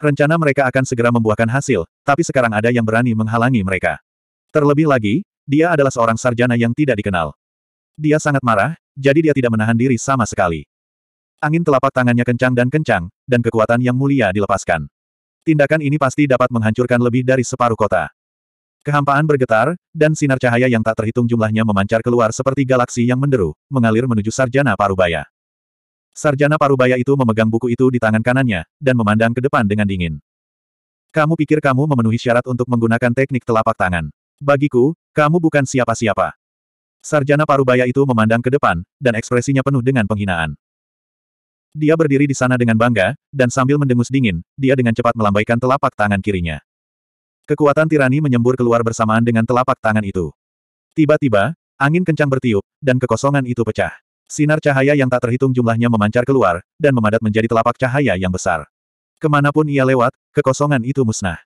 Rencana mereka akan segera membuahkan hasil, tapi sekarang ada yang berani menghalangi mereka. Terlebih lagi, dia adalah seorang sarjana yang tidak dikenal. Dia sangat marah, jadi dia tidak menahan diri sama sekali. Angin telapak tangannya kencang dan kencang, dan kekuatan yang mulia dilepaskan. Tindakan ini pasti dapat menghancurkan lebih dari separuh kota. Kehampaan bergetar, dan sinar cahaya yang tak terhitung jumlahnya memancar keluar seperti galaksi yang menderu, mengalir menuju sarjana parubaya. Sarjana Parubaya itu memegang buku itu di tangan kanannya, dan memandang ke depan dengan dingin. Kamu pikir kamu memenuhi syarat untuk menggunakan teknik telapak tangan. Bagiku, kamu bukan siapa-siapa. Sarjana Parubaya itu memandang ke depan, dan ekspresinya penuh dengan penghinaan. Dia berdiri di sana dengan bangga, dan sambil mendengus dingin, dia dengan cepat melambaikan telapak tangan kirinya. Kekuatan tirani menyembur keluar bersamaan dengan telapak tangan itu. Tiba-tiba, angin kencang bertiup, dan kekosongan itu pecah. Sinar cahaya yang tak terhitung jumlahnya memancar keluar, dan memadat menjadi telapak cahaya yang besar. Kemanapun ia lewat, kekosongan itu musnah.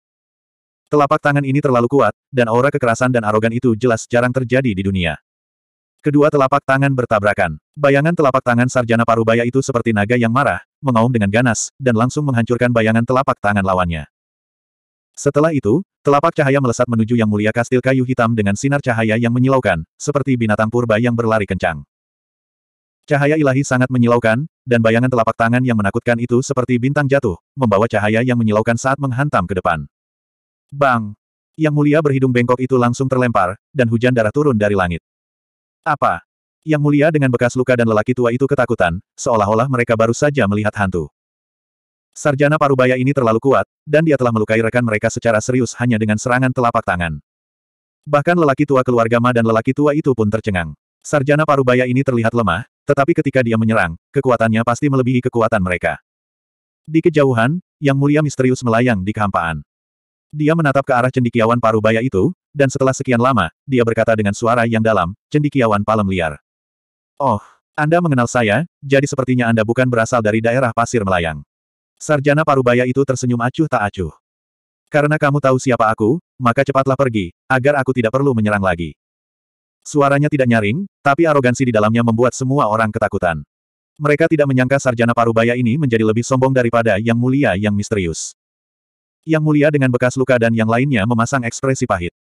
Telapak tangan ini terlalu kuat, dan aura kekerasan dan arogan itu jelas jarang terjadi di dunia. Kedua telapak tangan bertabrakan. Bayangan telapak tangan sarjana parubaya itu seperti naga yang marah, mengaum dengan ganas, dan langsung menghancurkan bayangan telapak tangan lawannya. Setelah itu, telapak cahaya melesat menuju yang mulia kastil kayu hitam dengan sinar cahaya yang menyilaukan, seperti binatang purba yang berlari kencang. Cahaya ilahi sangat menyilaukan, dan bayangan telapak tangan yang menakutkan itu seperti bintang jatuh, membawa cahaya yang menyilaukan saat menghantam ke depan. Bang! Yang mulia berhidung bengkok itu langsung terlempar, dan hujan darah turun dari langit. Apa? Yang mulia dengan bekas luka dan lelaki tua itu ketakutan, seolah-olah mereka baru saja melihat hantu. Sarjana Parubaya ini terlalu kuat, dan dia telah melukai rekan mereka secara serius hanya dengan serangan telapak tangan. Bahkan lelaki tua keluarga Ma dan lelaki tua itu pun tercengang. Sarjana Parubaya ini terlihat lemah, tetapi ketika dia menyerang, kekuatannya pasti melebihi kekuatan mereka. Di kejauhan, Yang Mulia misterius melayang di kehampaan. Dia menatap ke arah cendikiawan parubaya itu, dan setelah sekian lama, dia berkata dengan suara yang dalam, cendikiawan palem liar. Oh, Anda mengenal saya, jadi sepertinya Anda bukan berasal dari daerah pasir melayang. Sarjana parubaya itu tersenyum acuh tak acuh. Karena kamu tahu siapa aku, maka cepatlah pergi, agar aku tidak perlu menyerang lagi. Suaranya tidak nyaring, tapi arogansi di dalamnya membuat semua orang ketakutan. Mereka tidak menyangka sarjana parubaya ini menjadi lebih sombong daripada yang mulia yang misterius. Yang mulia dengan bekas luka dan yang lainnya memasang ekspresi pahit.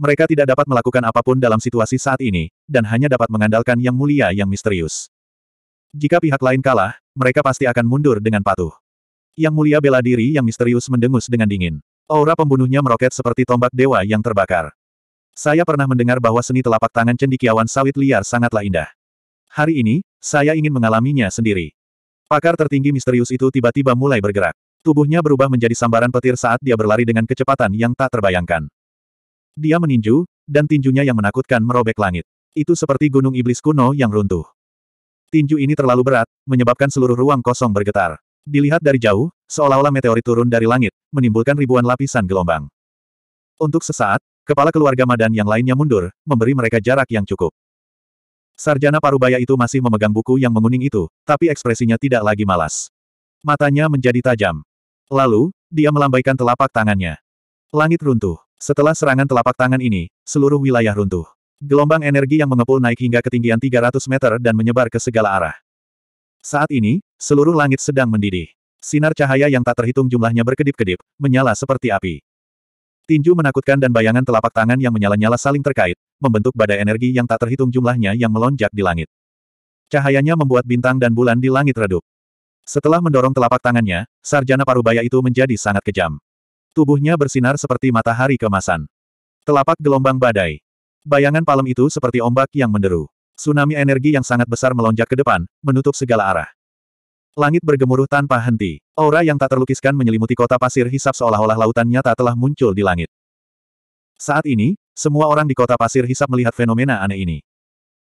Mereka tidak dapat melakukan apapun dalam situasi saat ini, dan hanya dapat mengandalkan yang mulia yang misterius. Jika pihak lain kalah, mereka pasti akan mundur dengan patuh. Yang mulia bela diri yang misterius mendengus dengan dingin. Aura pembunuhnya meroket seperti tombak dewa yang terbakar. Saya pernah mendengar bahwa seni telapak tangan cendikiawan sawit liar sangatlah indah. Hari ini, saya ingin mengalaminya sendiri. Pakar tertinggi misterius itu tiba-tiba mulai bergerak. Tubuhnya berubah menjadi sambaran petir saat dia berlari dengan kecepatan yang tak terbayangkan. Dia meninju, dan tinjunya yang menakutkan merobek langit. Itu seperti gunung iblis kuno yang runtuh. Tinju ini terlalu berat, menyebabkan seluruh ruang kosong bergetar. Dilihat dari jauh, seolah-olah meteorit turun dari langit, menimbulkan ribuan lapisan gelombang. Untuk sesaat, Kepala keluarga Madan yang lainnya mundur, memberi mereka jarak yang cukup. Sarjana Parubaya itu masih memegang buku yang menguning itu, tapi ekspresinya tidak lagi malas. Matanya menjadi tajam. Lalu, dia melambaikan telapak tangannya. Langit runtuh. Setelah serangan telapak tangan ini, seluruh wilayah runtuh. Gelombang energi yang mengepul naik hingga ketinggian 300 meter dan menyebar ke segala arah. Saat ini, seluruh langit sedang mendidih. Sinar cahaya yang tak terhitung jumlahnya berkedip-kedip, menyala seperti api. Tinju menakutkan dan bayangan telapak tangan yang menyala-nyala saling terkait, membentuk badai energi yang tak terhitung jumlahnya yang melonjak di langit. Cahayanya membuat bintang dan bulan di langit redup. Setelah mendorong telapak tangannya, sarjana parubaya itu menjadi sangat kejam. Tubuhnya bersinar seperti matahari kemasan. Telapak gelombang badai. Bayangan palem itu seperti ombak yang menderu. Tsunami energi yang sangat besar melonjak ke depan, menutup segala arah. Langit bergemuruh tanpa henti. Aura yang tak terlukiskan menyelimuti kota pasir hisap seolah-olah lautan nyata telah muncul di langit. Saat ini, semua orang di kota pasir hisap melihat fenomena aneh ini.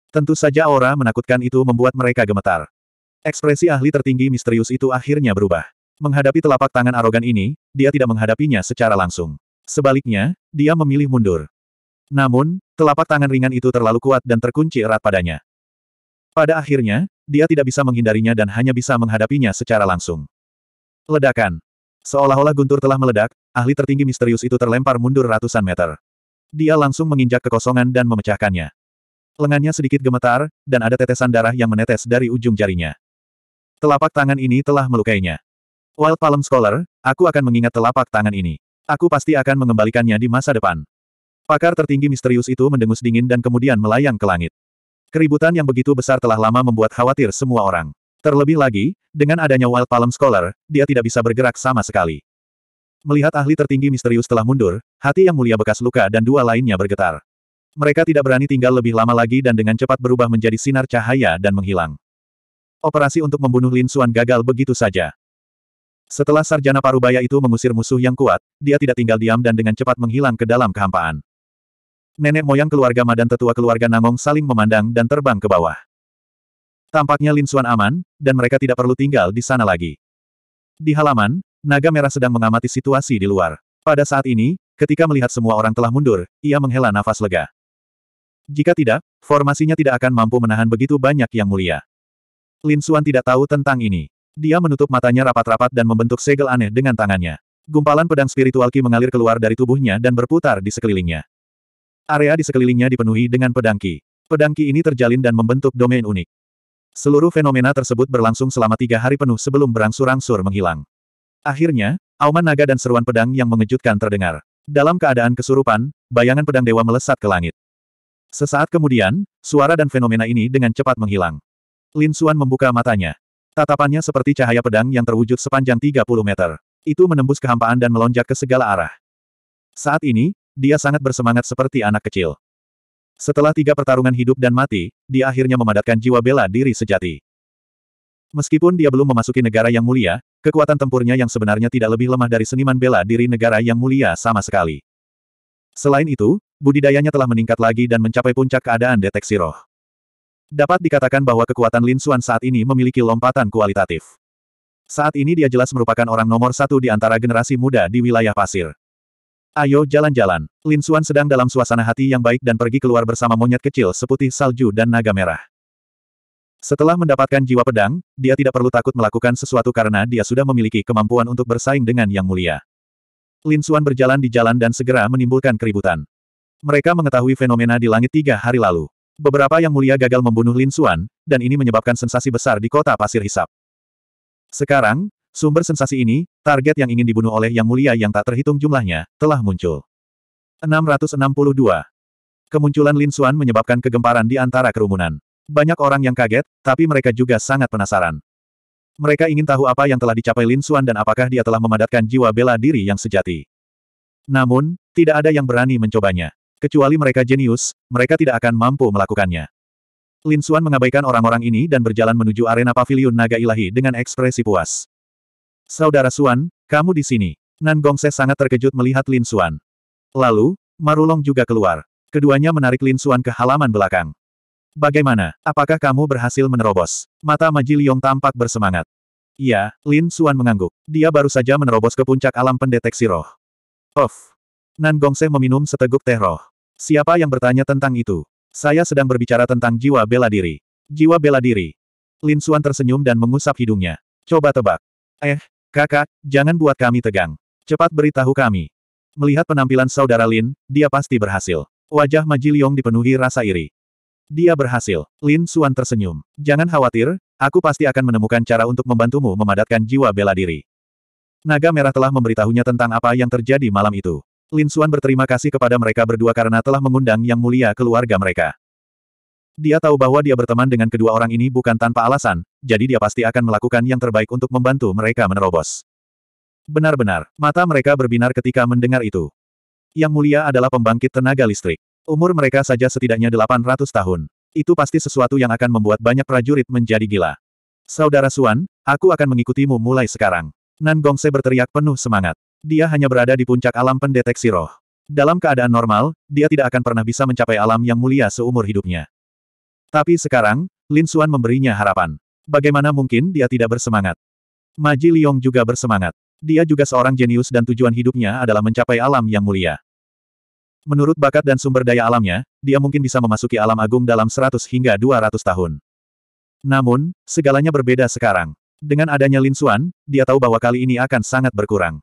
Tentu saja aura menakutkan itu membuat mereka gemetar. Ekspresi ahli tertinggi misterius itu akhirnya berubah. Menghadapi telapak tangan arogan ini, dia tidak menghadapinya secara langsung. Sebaliknya, dia memilih mundur. Namun, telapak tangan ringan itu terlalu kuat dan terkunci erat padanya. Pada akhirnya, dia tidak bisa menghindarinya dan hanya bisa menghadapinya secara langsung. Ledakan. Seolah-olah guntur telah meledak, ahli tertinggi misterius itu terlempar mundur ratusan meter. Dia langsung menginjak kekosongan dan memecahkannya. Lengannya sedikit gemetar, dan ada tetesan darah yang menetes dari ujung jarinya. Telapak tangan ini telah melukainya. Wild Palm Scholar, aku akan mengingat telapak tangan ini. Aku pasti akan mengembalikannya di masa depan. Pakar tertinggi misterius itu mendengus dingin dan kemudian melayang ke langit. Keributan yang begitu besar telah lama membuat khawatir semua orang. Terlebih lagi, dengan adanya Wild Palm Scholar, dia tidak bisa bergerak sama sekali. Melihat ahli tertinggi misterius telah mundur, hati yang mulia bekas luka dan dua lainnya bergetar. Mereka tidak berani tinggal lebih lama lagi dan dengan cepat berubah menjadi sinar cahaya dan menghilang. Operasi untuk membunuh Lin Suan gagal begitu saja. Setelah sarjana parubaya itu mengusir musuh yang kuat, dia tidak tinggal diam dan dengan cepat menghilang ke dalam kehampaan nenek moyang keluarga Ma dan tetua keluarga Nangong saling memandang dan terbang ke bawah. Tampaknya Lin Xuan aman, dan mereka tidak perlu tinggal di sana lagi. Di halaman, naga merah sedang mengamati situasi di luar. Pada saat ini, ketika melihat semua orang telah mundur, ia menghela nafas lega. Jika tidak, formasinya tidak akan mampu menahan begitu banyak yang mulia. Lin Xuan tidak tahu tentang ini. Dia menutup matanya rapat-rapat dan membentuk segel aneh dengan tangannya. Gumpalan pedang spiritual Qi mengalir keluar dari tubuhnya dan berputar di sekelilingnya. Area di sekelilingnya dipenuhi dengan pedangki. Pedangki ini terjalin dan membentuk domain unik. Seluruh fenomena tersebut berlangsung selama tiga hari penuh sebelum berangsur-angsur menghilang. Akhirnya, auman naga dan seruan pedang yang mengejutkan terdengar. Dalam keadaan kesurupan, bayangan pedang dewa melesat ke langit. Sesaat kemudian, suara dan fenomena ini dengan cepat menghilang. Lin Suan membuka matanya. Tatapannya seperti cahaya pedang yang terwujud sepanjang 30 meter. Itu menembus kehampaan dan melonjak ke segala arah. Saat ini, dia sangat bersemangat seperti anak kecil. Setelah tiga pertarungan hidup dan mati, dia akhirnya memadatkan jiwa bela diri sejati. Meskipun dia belum memasuki negara yang mulia, kekuatan tempurnya yang sebenarnya tidak lebih lemah dari seniman bela diri negara yang mulia sama sekali. Selain itu, budidayanya telah meningkat lagi dan mencapai puncak keadaan deteksi roh. Dapat dikatakan bahwa kekuatan Lin Suan saat ini memiliki lompatan kualitatif. Saat ini dia jelas merupakan orang nomor satu di antara generasi muda di wilayah pasir. Ayo jalan-jalan. Lin Xuan sedang dalam suasana hati yang baik dan pergi keluar bersama monyet kecil seputih salju dan naga merah. Setelah mendapatkan jiwa pedang, dia tidak perlu takut melakukan sesuatu karena dia sudah memiliki kemampuan untuk bersaing dengan yang mulia. Lin Xuan berjalan di jalan dan segera menimbulkan keributan. Mereka mengetahui fenomena di langit tiga hari lalu. Beberapa yang mulia gagal membunuh Lin Xuan, dan ini menyebabkan sensasi besar di kota pasir hisap. Sekarang, Sumber sensasi ini, target yang ingin dibunuh oleh Yang Mulia yang tak terhitung jumlahnya, telah muncul. 662. Kemunculan Lin Xuan menyebabkan kegemparan di antara kerumunan. Banyak orang yang kaget, tapi mereka juga sangat penasaran. Mereka ingin tahu apa yang telah dicapai Lin Xuan dan apakah dia telah memadatkan jiwa bela diri yang sejati. Namun, tidak ada yang berani mencobanya. Kecuali mereka jenius, mereka tidak akan mampu melakukannya. Lin Xuan mengabaikan orang-orang ini dan berjalan menuju arena pavilion naga ilahi dengan ekspresi puas. Saudara Suan, kamu di sini. Nan Gongse sangat terkejut melihat Lin Suan. Lalu, Marulong juga keluar. Keduanya menarik Lin Suan ke halaman belakang. Bagaimana, apakah kamu berhasil menerobos? Mata Maji Liong tampak bersemangat. Iya, Lin Suan mengangguk. Dia baru saja menerobos ke puncak alam pendeteksi roh. Of. Nan Gongse meminum seteguk teh roh. Siapa yang bertanya tentang itu? Saya sedang berbicara tentang jiwa bela diri. Jiwa bela diri. Lin Suan tersenyum dan mengusap hidungnya. Coba tebak. Eh, Kakak, jangan buat kami tegang. Cepat beritahu kami. Melihat penampilan saudara Lin, dia pasti berhasil. Wajah Ma Jiliong dipenuhi rasa iri. Dia berhasil. Lin Suan tersenyum. Jangan khawatir, aku pasti akan menemukan cara untuk membantumu memadatkan jiwa bela diri. Naga Merah telah memberitahunya tentang apa yang terjadi malam itu. Lin Suan berterima kasih kepada mereka berdua karena telah mengundang Yang Mulia keluarga mereka. Dia tahu bahwa dia berteman dengan kedua orang ini bukan tanpa alasan, jadi dia pasti akan melakukan yang terbaik untuk membantu mereka menerobos. Benar-benar, mata mereka berbinar ketika mendengar itu. Yang mulia adalah pembangkit tenaga listrik. Umur mereka saja setidaknya 800 tahun. Itu pasti sesuatu yang akan membuat banyak prajurit menjadi gila. Saudara Suan, aku akan mengikutimu mulai sekarang. Nan Gongse berteriak penuh semangat. Dia hanya berada di puncak alam pendeteksi roh. Dalam keadaan normal, dia tidak akan pernah bisa mencapai alam yang mulia seumur hidupnya. Tapi sekarang, Lin Xuan memberinya harapan. Bagaimana mungkin dia tidak bersemangat? Ma Ji Liong juga bersemangat. Dia juga seorang jenius dan tujuan hidupnya adalah mencapai alam yang mulia. Menurut bakat dan sumber daya alamnya, dia mungkin bisa memasuki alam agung dalam 100 hingga 200 tahun. Namun, segalanya berbeda sekarang. Dengan adanya Lin Xuan, dia tahu bahwa kali ini akan sangat berkurang.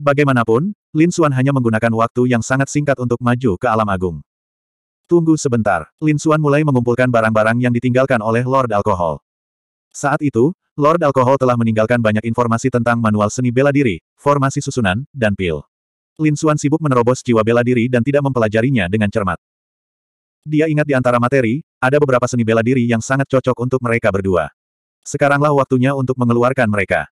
Bagaimanapun, Lin Xuan hanya menggunakan waktu yang sangat singkat untuk maju ke alam agung. Tunggu sebentar. Lin Xuan mulai mengumpulkan barang-barang yang ditinggalkan oleh Lord Alkohol. Saat itu, Lord Alkohol telah meninggalkan banyak informasi tentang manual seni bela diri, formasi susunan, dan pil. Lin Xuan sibuk menerobos jiwa bela diri dan tidak mempelajarinya dengan cermat. Dia ingat di antara materi, ada beberapa seni bela diri yang sangat cocok untuk mereka berdua. Sekaranglah waktunya untuk mengeluarkan mereka.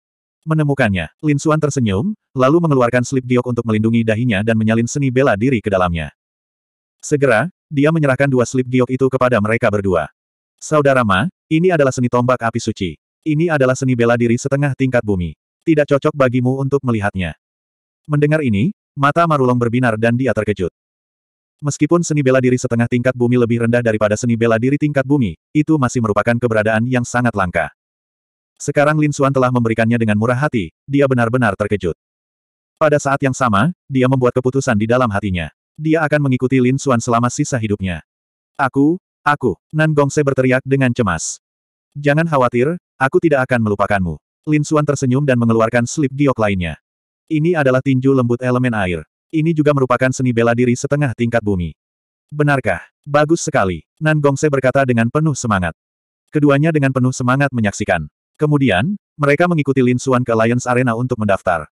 Menemukannya, Lin Xuan tersenyum, lalu mengeluarkan slip giok untuk melindungi dahinya dan menyalin seni bela diri ke dalamnya. Segera, dia menyerahkan dua slip giok itu kepada mereka berdua. Saudara Ma, ini adalah seni tombak api suci. Ini adalah seni bela diri setengah tingkat bumi. Tidak cocok bagimu untuk melihatnya. Mendengar ini, mata Marulong berbinar dan dia terkejut. Meskipun seni bela diri setengah tingkat bumi lebih rendah daripada seni bela diri tingkat bumi, itu masih merupakan keberadaan yang sangat langka. Sekarang Lin Xuan telah memberikannya dengan murah hati, dia benar-benar terkejut. Pada saat yang sama, dia membuat keputusan di dalam hatinya. Dia akan mengikuti Lin Xuan selama sisa hidupnya. Aku, aku, Nan Gongse berteriak dengan cemas. Jangan khawatir, aku tidak akan melupakanmu. Lin Xuan tersenyum dan mengeluarkan slip giok lainnya. Ini adalah tinju lembut elemen air. Ini juga merupakan seni bela diri setengah tingkat bumi. Benarkah? Bagus sekali, Nan Gongse berkata dengan penuh semangat. Keduanya dengan penuh semangat menyaksikan. Kemudian, mereka mengikuti Lin Xuan ke Lions Arena untuk mendaftar.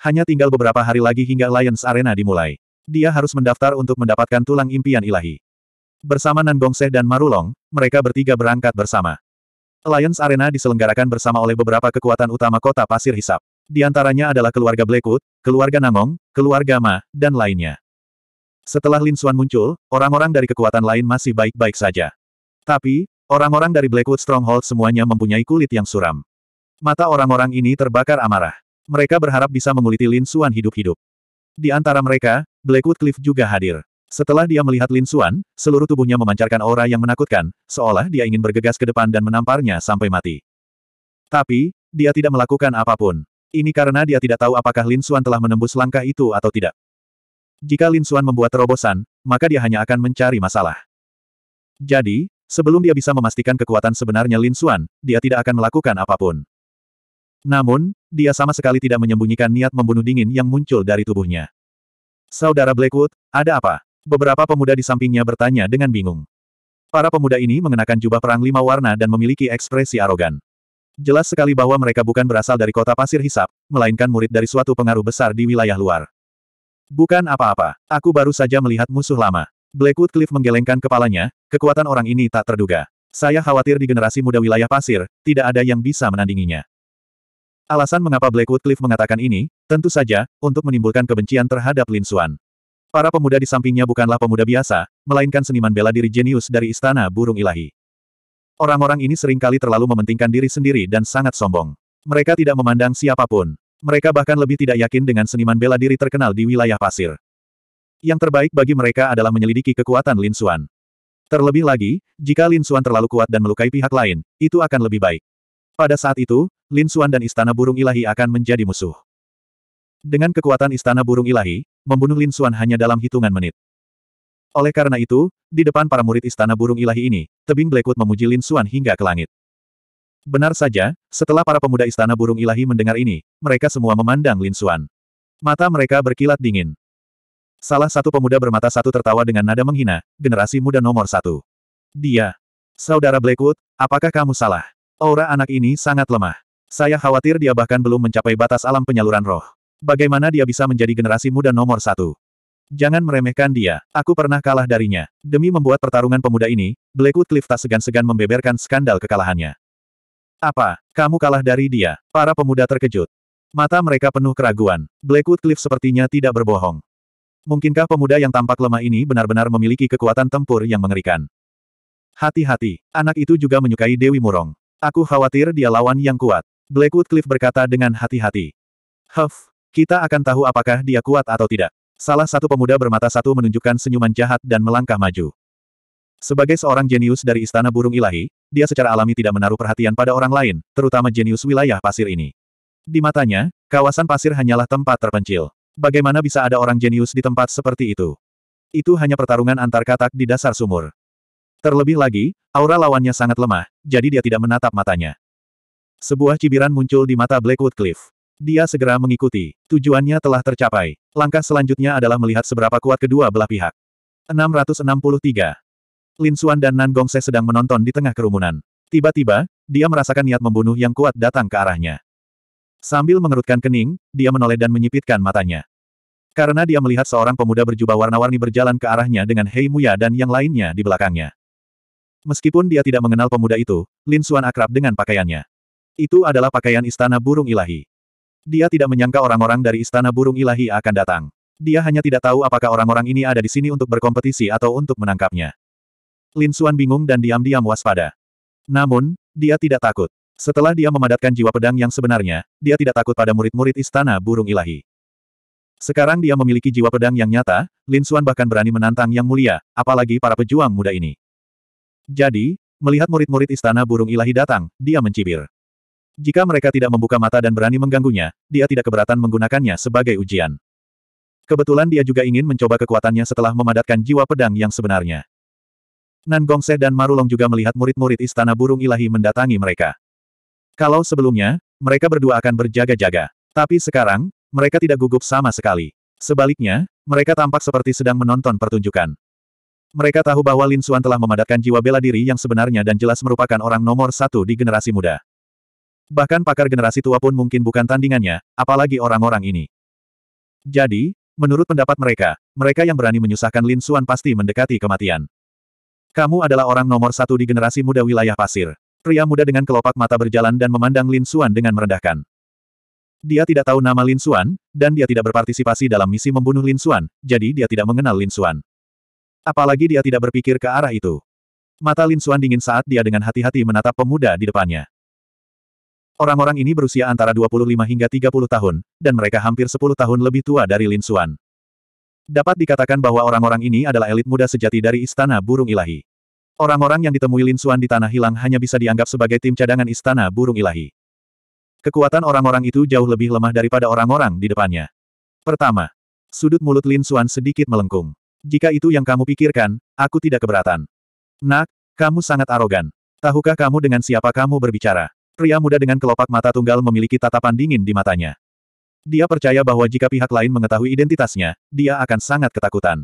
Hanya tinggal beberapa hari lagi hingga Lions Arena dimulai dia harus mendaftar untuk mendapatkan tulang impian ilahi. Bersama Nan Gongseh dan Marulong, mereka bertiga berangkat bersama. Alliance Arena diselenggarakan bersama oleh beberapa kekuatan utama kota Pasir Hisap. Di antaranya adalah keluarga Blackwood, keluarga Namong, keluarga Ma, dan lainnya. Setelah Lin Xuan muncul, orang-orang dari kekuatan lain masih baik-baik saja. Tapi, orang-orang dari Blackwood Stronghold semuanya mempunyai kulit yang suram. Mata orang-orang ini terbakar amarah. Mereka berharap bisa menguliti Lin Xuan hidup-hidup. Di antara mereka, Blackwood Cliff juga hadir. Setelah dia melihat Lin Xuan, seluruh tubuhnya memancarkan aura yang menakutkan, seolah dia ingin bergegas ke depan dan menamparnya sampai mati. Tapi, dia tidak melakukan apapun. Ini karena dia tidak tahu apakah Lin Xuan telah menembus langkah itu atau tidak. Jika Lin Xuan membuat terobosan, maka dia hanya akan mencari masalah. Jadi, sebelum dia bisa memastikan kekuatan sebenarnya Lin Xuan, dia tidak akan melakukan apapun. Namun, dia sama sekali tidak menyembunyikan niat membunuh dingin yang muncul dari tubuhnya. Saudara Blackwood, ada apa? Beberapa pemuda di sampingnya bertanya dengan bingung. Para pemuda ini mengenakan jubah perang lima warna dan memiliki ekspresi arogan. Jelas sekali bahwa mereka bukan berasal dari kota pasir hisap, melainkan murid dari suatu pengaruh besar di wilayah luar. Bukan apa-apa, aku baru saja melihat musuh lama. Blackwood Cliff menggelengkan kepalanya, kekuatan orang ini tak terduga. Saya khawatir di generasi muda wilayah pasir, tidak ada yang bisa menandinginya. Alasan mengapa Blackwood Cliff mengatakan ini, tentu saja, untuk menimbulkan kebencian terhadap Lin Xuan. Para pemuda di sampingnya bukanlah pemuda biasa, melainkan seniman bela diri jenius dari Istana Burung Ilahi. Orang-orang ini seringkali terlalu mementingkan diri sendiri dan sangat sombong. Mereka tidak memandang siapapun. Mereka bahkan lebih tidak yakin dengan seniman bela diri terkenal di wilayah pasir. Yang terbaik bagi mereka adalah menyelidiki kekuatan Lin Xuan. Terlebih lagi, jika Lin Xuan terlalu kuat dan melukai pihak lain, itu akan lebih baik. Pada saat itu, Lin Xuan dan Istana Burung Ilahi akan menjadi musuh. Dengan kekuatan Istana Burung Ilahi, membunuh Lin Xuan hanya dalam hitungan menit. Oleh karena itu, di depan para murid Istana Burung Ilahi ini, Tebing Blackwood memuji Lin Xuan hingga ke langit. Benar saja, setelah para pemuda Istana Burung Ilahi mendengar ini, mereka semua memandang Lin Xuan. Mata mereka berkilat dingin. Salah satu pemuda bermata satu tertawa dengan nada menghina, generasi muda nomor satu. Dia. Saudara Blackwood, apakah kamu salah? Aura anak ini sangat lemah. Saya khawatir dia bahkan belum mencapai batas alam penyaluran roh. Bagaimana dia bisa menjadi generasi muda nomor satu? Jangan meremehkan dia, aku pernah kalah darinya. Demi membuat pertarungan pemuda ini, Blackwood Cliff tak segan-segan membeberkan skandal kekalahannya. Apa, kamu kalah dari dia? Para pemuda terkejut. Mata mereka penuh keraguan. Blackwood Cliff sepertinya tidak berbohong. Mungkinkah pemuda yang tampak lemah ini benar-benar memiliki kekuatan tempur yang mengerikan? Hati-hati, anak itu juga menyukai Dewi Murong. Aku khawatir dia lawan yang kuat. Blackwood Cliff berkata dengan hati-hati. Huff, kita akan tahu apakah dia kuat atau tidak. Salah satu pemuda bermata satu menunjukkan senyuman jahat dan melangkah maju. Sebagai seorang jenius dari Istana Burung Ilahi, dia secara alami tidak menaruh perhatian pada orang lain, terutama jenius wilayah pasir ini. Di matanya, kawasan pasir hanyalah tempat terpencil. Bagaimana bisa ada orang jenius di tempat seperti itu? Itu hanya pertarungan antar katak di dasar sumur. Terlebih lagi, aura lawannya sangat lemah, jadi dia tidak menatap matanya. Sebuah cibiran muncul di mata Blackwood Cliff. Dia segera mengikuti. Tujuannya telah tercapai. Langkah selanjutnya adalah melihat seberapa kuat kedua belah pihak. 663. Lin Suan dan Nan Gongse sedang menonton di tengah kerumunan. Tiba-tiba, dia merasakan niat membunuh yang kuat datang ke arahnya. Sambil mengerutkan kening, dia menoleh dan menyipitkan matanya. Karena dia melihat seorang pemuda berjubah warna-warni berjalan ke arahnya dengan Hei Muya dan yang lainnya di belakangnya. Meskipun dia tidak mengenal pemuda itu, Lin Xuan akrab dengan pakaiannya. Itu adalah pakaian istana burung ilahi. Dia tidak menyangka orang-orang dari istana burung ilahi akan datang. Dia hanya tidak tahu apakah orang-orang ini ada di sini untuk berkompetisi atau untuk menangkapnya. Lin Xuan bingung dan diam-diam waspada. Namun, dia tidak takut. Setelah dia memadatkan jiwa pedang yang sebenarnya, dia tidak takut pada murid-murid istana burung ilahi. Sekarang dia memiliki jiwa pedang yang nyata, Lin Xuan bahkan berani menantang yang mulia, apalagi para pejuang muda ini. Jadi, melihat murid-murid istana burung ilahi datang, dia mencibir. Jika mereka tidak membuka mata dan berani mengganggunya, dia tidak keberatan menggunakannya sebagai ujian. Kebetulan dia juga ingin mencoba kekuatannya setelah memadatkan jiwa pedang yang sebenarnya. Nan Gongse dan Marulong juga melihat murid-murid istana burung ilahi mendatangi mereka. Kalau sebelumnya, mereka berdua akan berjaga-jaga. Tapi sekarang, mereka tidak gugup sama sekali. Sebaliknya, mereka tampak seperti sedang menonton pertunjukan. Mereka tahu bahwa Lin Xuan telah memadatkan jiwa bela diri yang sebenarnya dan jelas merupakan orang nomor satu di generasi muda. Bahkan pakar generasi tua pun mungkin bukan tandingannya, apalagi orang-orang ini. Jadi, menurut pendapat mereka, mereka yang berani menyusahkan Lin Xuan pasti mendekati kematian. Kamu adalah orang nomor satu di generasi muda wilayah pasir. Pria muda dengan kelopak mata berjalan dan memandang Lin Xuan dengan merendahkan. Dia tidak tahu nama Lin Xuan, dan dia tidak berpartisipasi dalam misi membunuh Lin Xuan, jadi dia tidak mengenal Lin Xuan. Apalagi dia tidak berpikir ke arah itu. Mata Lin Xuan dingin saat dia dengan hati-hati menatap pemuda di depannya. Orang-orang ini berusia antara 25 hingga 30 tahun, dan mereka hampir 10 tahun lebih tua dari Lin Xuan. Dapat dikatakan bahwa orang-orang ini adalah elit muda sejati dari Istana Burung Ilahi. Orang-orang yang ditemui Lin Xuan di Tanah Hilang hanya bisa dianggap sebagai tim cadangan Istana Burung Ilahi. Kekuatan orang-orang itu jauh lebih lemah daripada orang-orang di depannya. Pertama, sudut mulut Lin Xuan sedikit melengkung. Jika itu yang kamu pikirkan, aku tidak keberatan. Nak, kamu sangat arogan. Tahukah kamu dengan siapa kamu berbicara? Pria muda dengan kelopak mata tunggal memiliki tatapan dingin di matanya. Dia percaya bahwa jika pihak lain mengetahui identitasnya, dia akan sangat ketakutan.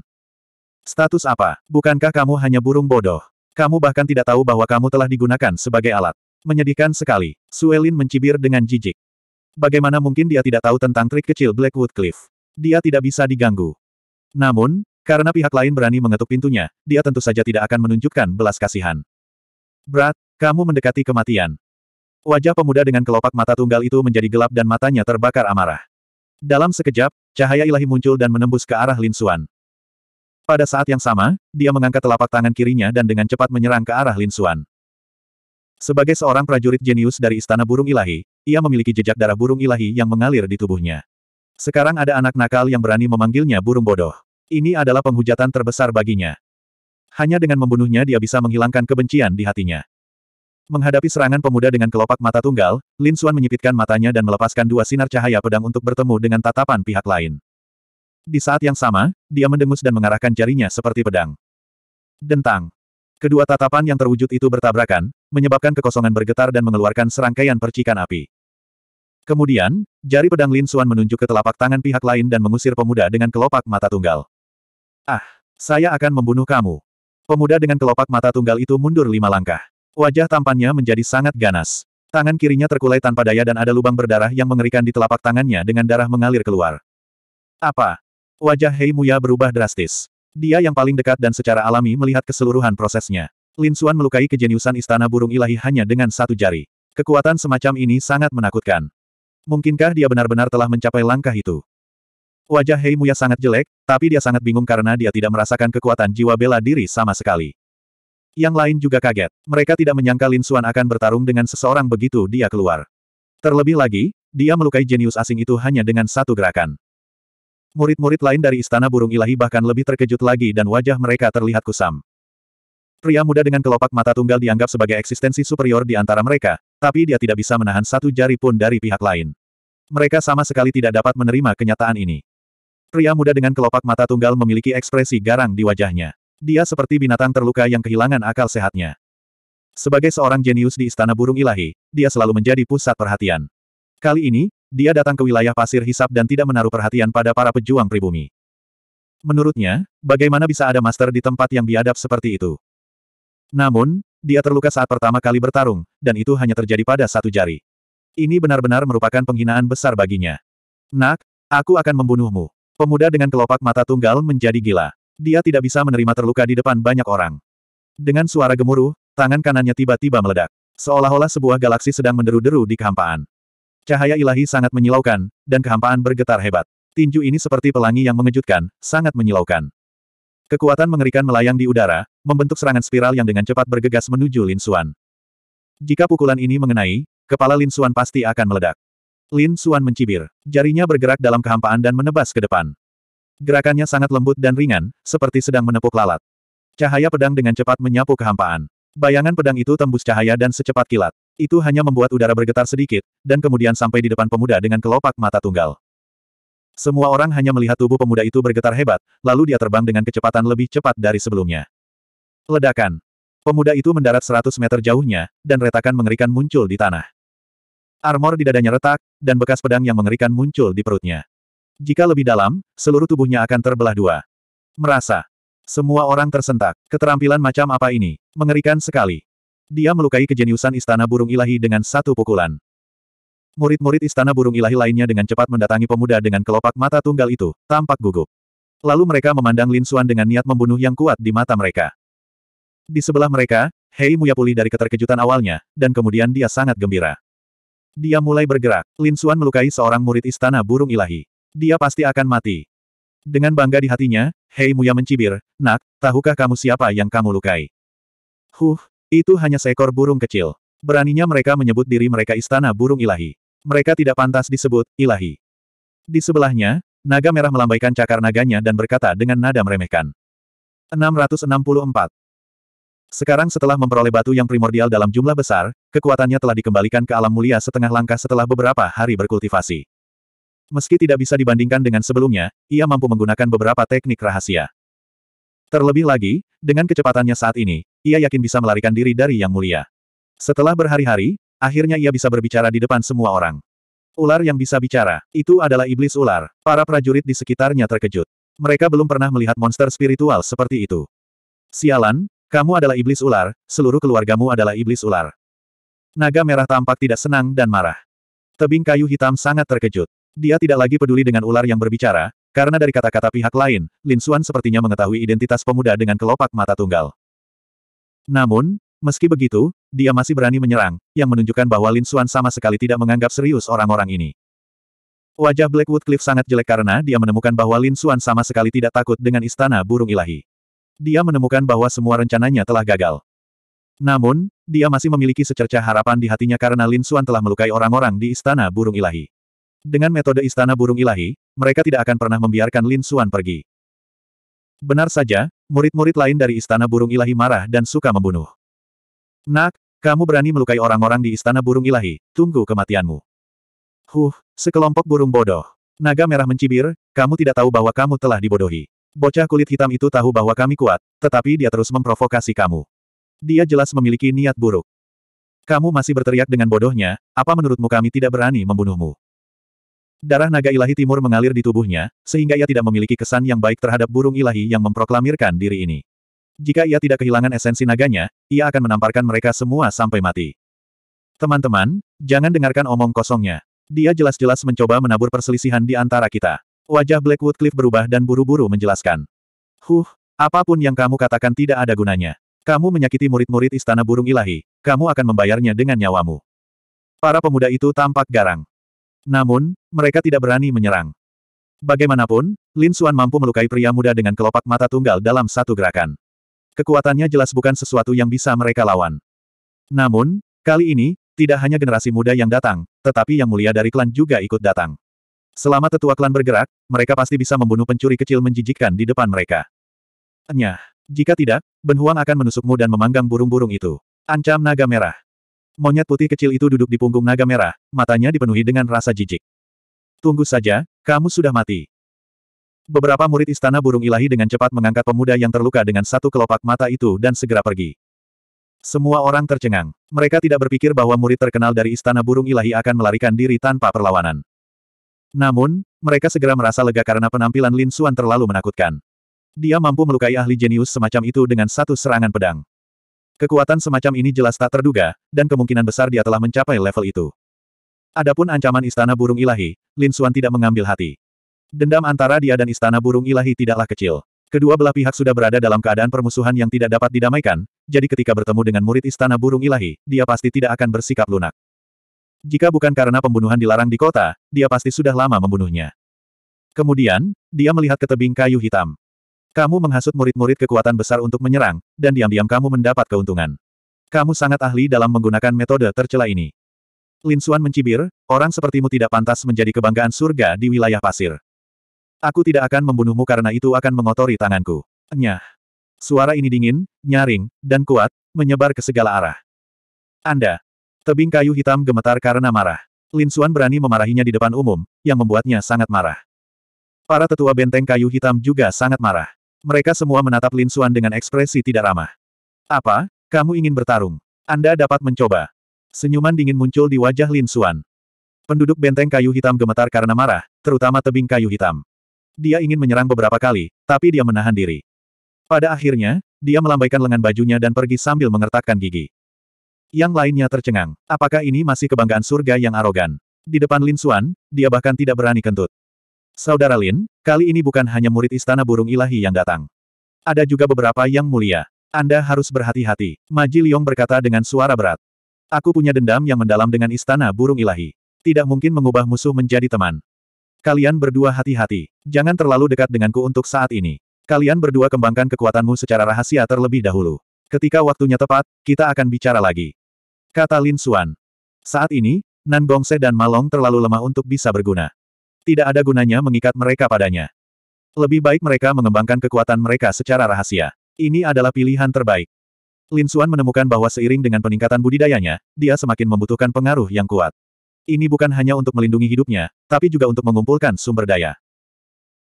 Status apa? Bukankah kamu hanya burung bodoh? Kamu bahkan tidak tahu bahwa kamu telah digunakan sebagai alat. Menyedihkan sekali. Suelin mencibir dengan jijik. Bagaimana mungkin dia tidak tahu tentang trik kecil Blackwood Cliff? Dia tidak bisa diganggu. Namun, karena pihak lain berani mengetuk pintunya, dia tentu saja tidak akan menunjukkan belas kasihan. Brat, kamu mendekati kematian. Wajah pemuda dengan kelopak mata tunggal itu menjadi gelap dan matanya terbakar amarah. Dalam sekejap, cahaya ilahi muncul dan menembus ke arah Lin Suan. Pada saat yang sama, dia mengangkat telapak tangan kirinya dan dengan cepat menyerang ke arah Lin Suan. Sebagai seorang prajurit jenius dari Istana Burung Ilahi, ia memiliki jejak darah burung ilahi yang mengalir di tubuhnya. Sekarang ada anak nakal yang berani memanggilnya burung bodoh. Ini adalah penghujatan terbesar baginya. Hanya dengan membunuhnya dia bisa menghilangkan kebencian di hatinya. Menghadapi serangan pemuda dengan kelopak mata tunggal, Lin Xuan menyipitkan matanya dan melepaskan dua sinar cahaya pedang untuk bertemu dengan tatapan pihak lain. Di saat yang sama, dia mendengus dan mengarahkan jarinya seperti pedang. Dentang. Kedua tatapan yang terwujud itu bertabrakan, menyebabkan kekosongan bergetar dan mengeluarkan serangkaian percikan api. Kemudian, jari pedang Lin Xuan menunjuk ke telapak tangan pihak lain dan mengusir pemuda dengan kelopak mata tunggal. Ah, saya akan membunuh kamu. Pemuda dengan kelopak mata tunggal itu mundur lima langkah. Wajah tampannya menjadi sangat ganas. Tangan kirinya terkulai tanpa daya dan ada lubang berdarah yang mengerikan di telapak tangannya dengan darah mengalir keluar. Apa? Wajah Hei Muya berubah drastis. Dia yang paling dekat dan secara alami melihat keseluruhan prosesnya. Lin Xuan melukai kejeniusan istana burung ilahi hanya dengan satu jari. Kekuatan semacam ini sangat menakutkan. Mungkinkah dia benar-benar telah mencapai langkah itu? Wajah Hei Muya sangat jelek, tapi dia sangat bingung karena dia tidak merasakan kekuatan jiwa bela diri sama sekali. Yang lain juga kaget. Mereka tidak menyangka Lin Xuan akan bertarung dengan seseorang begitu dia keluar. Terlebih lagi, dia melukai jenius asing itu hanya dengan satu gerakan. Murid-murid lain dari Istana Burung Ilahi bahkan lebih terkejut lagi dan wajah mereka terlihat kusam. Pria muda dengan kelopak mata tunggal dianggap sebagai eksistensi superior di antara mereka, tapi dia tidak bisa menahan satu jari pun dari pihak lain. Mereka sama sekali tidak dapat menerima kenyataan ini. Pria muda dengan kelopak mata tunggal memiliki ekspresi garang di wajahnya. Dia seperti binatang terluka yang kehilangan akal sehatnya. Sebagai seorang jenius di Istana Burung Ilahi, dia selalu menjadi pusat perhatian. Kali ini, dia datang ke wilayah pasir hisap dan tidak menaruh perhatian pada para pejuang pribumi. Menurutnya, bagaimana bisa ada master di tempat yang biadab seperti itu? Namun, dia terluka saat pertama kali bertarung, dan itu hanya terjadi pada satu jari. Ini benar-benar merupakan penghinaan besar baginya. Nak, aku akan membunuhmu. Pemuda dengan kelopak mata tunggal menjadi gila. Dia tidak bisa menerima terluka di depan banyak orang. Dengan suara gemuruh, tangan kanannya tiba-tiba meledak. Seolah-olah sebuah galaksi sedang menderu-deru di kehampaan. Cahaya ilahi sangat menyilaukan, dan kehampaan bergetar hebat. Tinju ini seperti pelangi yang mengejutkan, sangat menyilaukan. Kekuatan mengerikan melayang di udara, membentuk serangan spiral yang dengan cepat bergegas menuju Lin Xuan. Jika pukulan ini mengenai, kepala Lin Xuan pasti akan meledak. Lin Suan mencibir. Jarinya bergerak dalam kehampaan dan menebas ke depan. Gerakannya sangat lembut dan ringan, seperti sedang menepuk lalat. Cahaya pedang dengan cepat menyapu kehampaan. Bayangan pedang itu tembus cahaya dan secepat kilat. Itu hanya membuat udara bergetar sedikit, dan kemudian sampai di depan pemuda dengan kelopak mata tunggal. Semua orang hanya melihat tubuh pemuda itu bergetar hebat, lalu dia terbang dengan kecepatan lebih cepat dari sebelumnya. Ledakan. Pemuda itu mendarat 100 meter jauhnya, dan retakan mengerikan muncul di tanah. Armor di dadanya retak, dan bekas pedang yang mengerikan muncul di perutnya. Jika lebih dalam, seluruh tubuhnya akan terbelah dua. Merasa. Semua orang tersentak. Keterampilan macam apa ini? Mengerikan sekali. Dia melukai kejeniusan Istana Burung Ilahi dengan satu pukulan. Murid-murid Istana Burung Ilahi lainnya dengan cepat mendatangi pemuda dengan kelopak mata tunggal itu, tampak gugup. Lalu mereka memandang Lin Suan dengan niat membunuh yang kuat di mata mereka. Di sebelah mereka, Hei Muya pulih dari keterkejutan awalnya, dan kemudian dia sangat gembira. Dia mulai bergerak. Lin Xuan melukai seorang murid istana burung ilahi. Dia pasti akan mati. Dengan bangga di hatinya, Hei Muya mencibir, Nak, tahukah kamu siapa yang kamu lukai? Huh, itu hanya seekor burung kecil. Beraninya mereka menyebut diri mereka istana burung ilahi. Mereka tidak pantas disebut, ilahi. Di sebelahnya, naga merah melambaikan cakar naganya dan berkata dengan nada meremehkan. 664. Sekarang setelah memperoleh batu yang primordial dalam jumlah besar, kekuatannya telah dikembalikan ke alam mulia setengah langkah setelah beberapa hari berkultivasi. Meski tidak bisa dibandingkan dengan sebelumnya, ia mampu menggunakan beberapa teknik rahasia. Terlebih lagi, dengan kecepatannya saat ini, ia yakin bisa melarikan diri dari yang mulia. Setelah berhari-hari, akhirnya ia bisa berbicara di depan semua orang. Ular yang bisa bicara, itu adalah iblis ular. Para prajurit di sekitarnya terkejut. Mereka belum pernah melihat monster spiritual seperti itu. Sialan, kamu adalah iblis ular, seluruh keluargamu adalah iblis ular. Naga merah tampak tidak senang dan marah. Tebing kayu hitam sangat terkejut. Dia tidak lagi peduli dengan ular yang berbicara, karena dari kata-kata pihak lain, Lin Xuan sepertinya mengetahui identitas pemuda dengan kelopak mata tunggal. Namun, meski begitu, dia masih berani menyerang, yang menunjukkan bahwa Lin Xuan sama sekali tidak menganggap serius orang-orang ini. Wajah Blackwood Cliff sangat jelek karena dia menemukan bahwa Lin Xuan sama sekali tidak takut dengan istana burung ilahi dia menemukan bahwa semua rencananya telah gagal. Namun, dia masih memiliki secerca harapan di hatinya karena Lin Xuan telah melukai orang-orang di Istana Burung Ilahi. Dengan metode Istana Burung Ilahi, mereka tidak akan pernah membiarkan Lin Xuan pergi. Benar saja, murid-murid lain dari Istana Burung Ilahi marah dan suka membunuh. Nak, kamu berani melukai orang-orang di Istana Burung Ilahi, tunggu kematianmu. Huh, sekelompok burung bodoh. Naga merah mencibir, kamu tidak tahu bahwa kamu telah dibodohi. Bocah kulit hitam itu tahu bahwa kami kuat, tetapi dia terus memprovokasi kamu. Dia jelas memiliki niat buruk. Kamu masih berteriak dengan bodohnya, apa menurutmu kami tidak berani membunuhmu? Darah naga ilahi timur mengalir di tubuhnya, sehingga ia tidak memiliki kesan yang baik terhadap burung ilahi yang memproklamirkan diri ini. Jika ia tidak kehilangan esensi naganya, ia akan menamparkan mereka semua sampai mati. Teman-teman, jangan dengarkan omong kosongnya. Dia jelas-jelas mencoba menabur perselisihan di antara kita. Wajah Blackwood Cliff berubah dan buru-buru menjelaskan. Huh, apapun yang kamu katakan tidak ada gunanya. Kamu menyakiti murid-murid istana burung ilahi, kamu akan membayarnya dengan nyawamu. Para pemuda itu tampak garang. Namun, mereka tidak berani menyerang. Bagaimanapun, Lin Xuan mampu melukai pria muda dengan kelopak mata tunggal dalam satu gerakan. Kekuatannya jelas bukan sesuatu yang bisa mereka lawan. Namun, kali ini, tidak hanya generasi muda yang datang, tetapi yang mulia dari klan juga ikut datang. Selama tetua klan bergerak, mereka pasti bisa membunuh pencuri kecil menjijikkan di depan mereka. Nyah. Jika tidak, Ben Huang akan menusukmu dan memanggang burung-burung itu. Ancam naga merah. Monyet putih kecil itu duduk di punggung naga merah, matanya dipenuhi dengan rasa jijik. Tunggu saja, kamu sudah mati. Beberapa murid istana burung ilahi dengan cepat mengangkat pemuda yang terluka dengan satu kelopak mata itu dan segera pergi. Semua orang tercengang. Mereka tidak berpikir bahwa murid terkenal dari istana burung ilahi akan melarikan diri tanpa perlawanan. Namun, mereka segera merasa lega karena penampilan Lin Xuan terlalu menakutkan. Dia mampu melukai ahli jenius semacam itu dengan satu serangan pedang. Kekuatan semacam ini jelas tak terduga, dan kemungkinan besar dia telah mencapai level itu. Adapun ancaman istana burung ilahi, Lin Xuan tidak mengambil hati. Dendam antara dia dan istana burung ilahi tidaklah kecil. Kedua belah pihak sudah berada dalam keadaan permusuhan yang tidak dapat didamaikan, jadi ketika bertemu dengan murid istana burung ilahi, dia pasti tidak akan bersikap lunak. Jika bukan karena pembunuhan dilarang di kota, dia pasti sudah lama membunuhnya. Kemudian, dia melihat ke tebing kayu hitam. Kamu menghasut murid-murid kekuatan besar untuk menyerang, dan diam-diam kamu mendapat keuntungan. Kamu sangat ahli dalam menggunakan metode tercela ini. Lin Xuan mencibir, orang sepertimu tidak pantas menjadi kebanggaan surga di wilayah pasir. Aku tidak akan membunuhmu karena itu akan mengotori tanganku. Nyah. Suara ini dingin, nyaring, dan kuat, menyebar ke segala arah. Anda, Tebing kayu hitam gemetar karena marah. Lin Xuan berani memarahinya di depan umum, yang membuatnya sangat marah. Para tetua benteng kayu hitam juga sangat marah. Mereka semua menatap Lin Xuan dengan ekspresi tidak ramah. Apa? Kamu ingin bertarung? Anda dapat mencoba. Senyuman dingin muncul di wajah Lin Xuan. Penduduk benteng kayu hitam gemetar karena marah, terutama tebing kayu hitam. Dia ingin menyerang beberapa kali, tapi dia menahan diri. Pada akhirnya, dia melambaikan lengan bajunya dan pergi sambil mengertakkan gigi. Yang lainnya tercengang. Apakah ini masih kebanggaan surga yang arogan? Di depan Lin Suan, dia bahkan tidak berani kentut. Saudara Lin, kali ini bukan hanya murid istana burung ilahi yang datang. Ada juga beberapa yang mulia. Anda harus berhati-hati, Maji Liong berkata dengan suara berat. Aku punya dendam yang mendalam dengan istana burung ilahi. Tidak mungkin mengubah musuh menjadi teman. Kalian berdua hati-hati. Jangan terlalu dekat denganku untuk saat ini. Kalian berdua kembangkan kekuatanmu secara rahasia terlebih dahulu. Ketika waktunya tepat, kita akan bicara lagi. Kata Lin Xuan. Saat ini, Nan Gongse dan Malong terlalu lemah untuk bisa berguna. Tidak ada gunanya mengikat mereka padanya. Lebih baik mereka mengembangkan kekuatan mereka secara rahasia. Ini adalah pilihan terbaik. Lin Xuan menemukan bahwa seiring dengan peningkatan budidayanya, dia semakin membutuhkan pengaruh yang kuat. Ini bukan hanya untuk melindungi hidupnya, tapi juga untuk mengumpulkan sumber daya.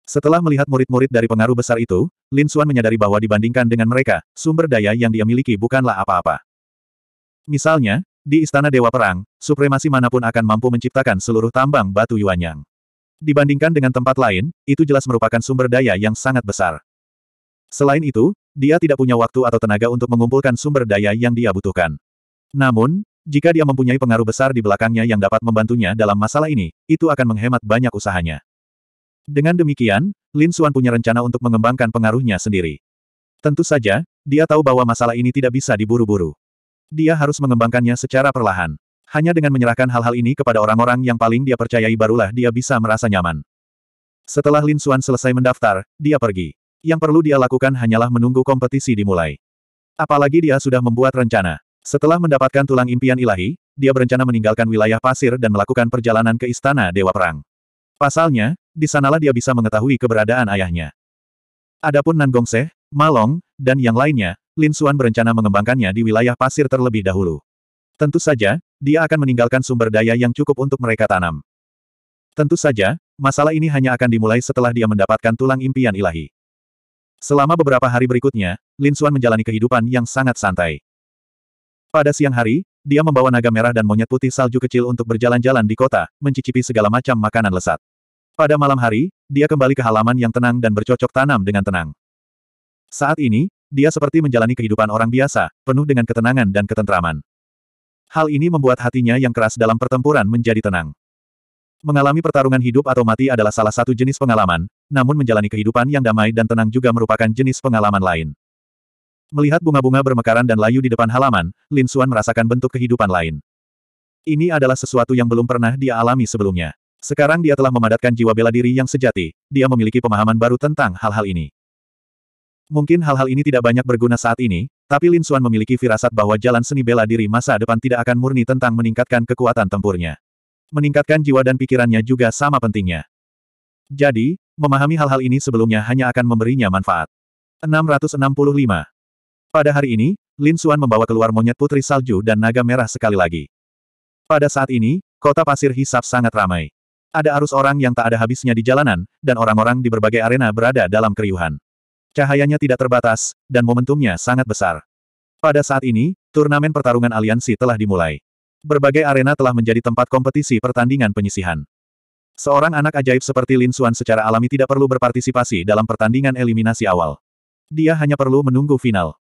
Setelah melihat murid-murid dari pengaruh besar itu, Lin Xuan menyadari bahwa dibandingkan dengan mereka, sumber daya yang dia miliki bukanlah apa-apa. Misalnya, di Istana Dewa Perang, supremasi manapun akan mampu menciptakan seluruh tambang batu Yuanyang. Dibandingkan dengan tempat lain, itu jelas merupakan sumber daya yang sangat besar. Selain itu, dia tidak punya waktu atau tenaga untuk mengumpulkan sumber daya yang dia butuhkan. Namun, jika dia mempunyai pengaruh besar di belakangnya yang dapat membantunya dalam masalah ini, itu akan menghemat banyak usahanya. Dengan demikian, Lin Xuan punya rencana untuk mengembangkan pengaruhnya sendiri. Tentu saja, dia tahu bahwa masalah ini tidak bisa diburu-buru. Dia harus mengembangkannya secara perlahan. Hanya dengan menyerahkan hal-hal ini kepada orang-orang yang paling dia percayai barulah dia bisa merasa nyaman. Setelah Lin Xuan selesai mendaftar, dia pergi. Yang perlu dia lakukan hanyalah menunggu kompetisi dimulai. Apalagi dia sudah membuat rencana. Setelah mendapatkan tulang impian ilahi, dia berencana meninggalkan wilayah pasir dan melakukan perjalanan ke Istana Dewa Perang. Pasalnya, di sanalah dia bisa mengetahui keberadaan ayahnya. Adapun Nan Gongseh, Malong, dan yang lainnya, Lin Xuan berencana mengembangkannya di wilayah pasir terlebih dahulu. Tentu saja, dia akan meninggalkan sumber daya yang cukup untuk mereka tanam. Tentu saja, masalah ini hanya akan dimulai setelah dia mendapatkan tulang impian ilahi. Selama beberapa hari berikutnya, Lin Xuan menjalani kehidupan yang sangat santai. Pada siang hari, dia membawa naga merah dan monyet putih salju kecil untuk berjalan-jalan di kota, mencicipi segala macam makanan lesat. Pada malam hari, dia kembali ke halaman yang tenang dan bercocok tanam dengan tenang. Saat ini, dia seperti menjalani kehidupan orang biasa, penuh dengan ketenangan dan ketentraman. Hal ini membuat hatinya yang keras dalam pertempuran menjadi tenang. Mengalami pertarungan hidup atau mati adalah salah satu jenis pengalaman, namun menjalani kehidupan yang damai dan tenang juga merupakan jenis pengalaman lain. Melihat bunga-bunga bermekaran dan layu di depan halaman, Lin Xuan merasakan bentuk kehidupan lain. Ini adalah sesuatu yang belum pernah dia alami sebelumnya. Sekarang dia telah memadatkan jiwa bela diri yang sejati, dia memiliki pemahaman baru tentang hal-hal ini. Mungkin hal-hal ini tidak banyak berguna saat ini, tapi Lin Xuan memiliki firasat bahwa jalan seni bela diri masa depan tidak akan murni tentang meningkatkan kekuatan tempurnya. Meningkatkan jiwa dan pikirannya juga sama pentingnya. Jadi, memahami hal-hal ini sebelumnya hanya akan memberinya manfaat. 665. Pada hari ini, Lin Xuan membawa keluar monyet putri salju dan naga merah sekali lagi. Pada saat ini, kota pasir hisap sangat ramai. Ada arus orang yang tak ada habisnya di jalanan, dan orang-orang di berbagai arena berada dalam keriuhan. Cahayanya tidak terbatas, dan momentumnya sangat besar. Pada saat ini, turnamen pertarungan aliansi telah dimulai. Berbagai arena telah menjadi tempat kompetisi pertandingan penyisihan. Seorang anak ajaib seperti Lin Xuan secara alami tidak perlu berpartisipasi dalam pertandingan eliminasi awal. Dia hanya perlu menunggu final.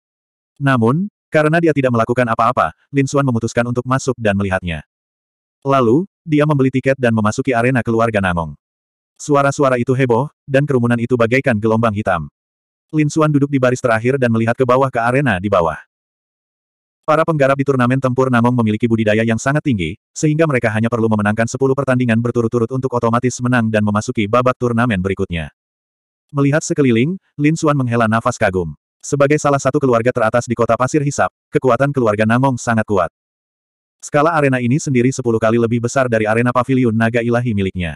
Namun, karena dia tidak melakukan apa-apa, Lin Xuan memutuskan untuk masuk dan melihatnya. Lalu, dia membeli tiket dan memasuki arena keluarga Namong. Suara-suara itu heboh, dan kerumunan itu bagaikan gelombang hitam. Lin Xuan duduk di baris terakhir dan melihat ke bawah ke arena di bawah. Para penggarap di turnamen tempur Namong memiliki budidaya yang sangat tinggi, sehingga mereka hanya perlu memenangkan 10 pertandingan berturut-turut untuk otomatis menang dan memasuki babak turnamen berikutnya. Melihat sekeliling, Lin Xuan menghela nafas kagum. Sebagai salah satu keluarga teratas di kota Pasir Hisap, kekuatan keluarga Namong sangat kuat. Skala arena ini sendiri 10 kali lebih besar dari arena paviliun naga ilahi miliknya.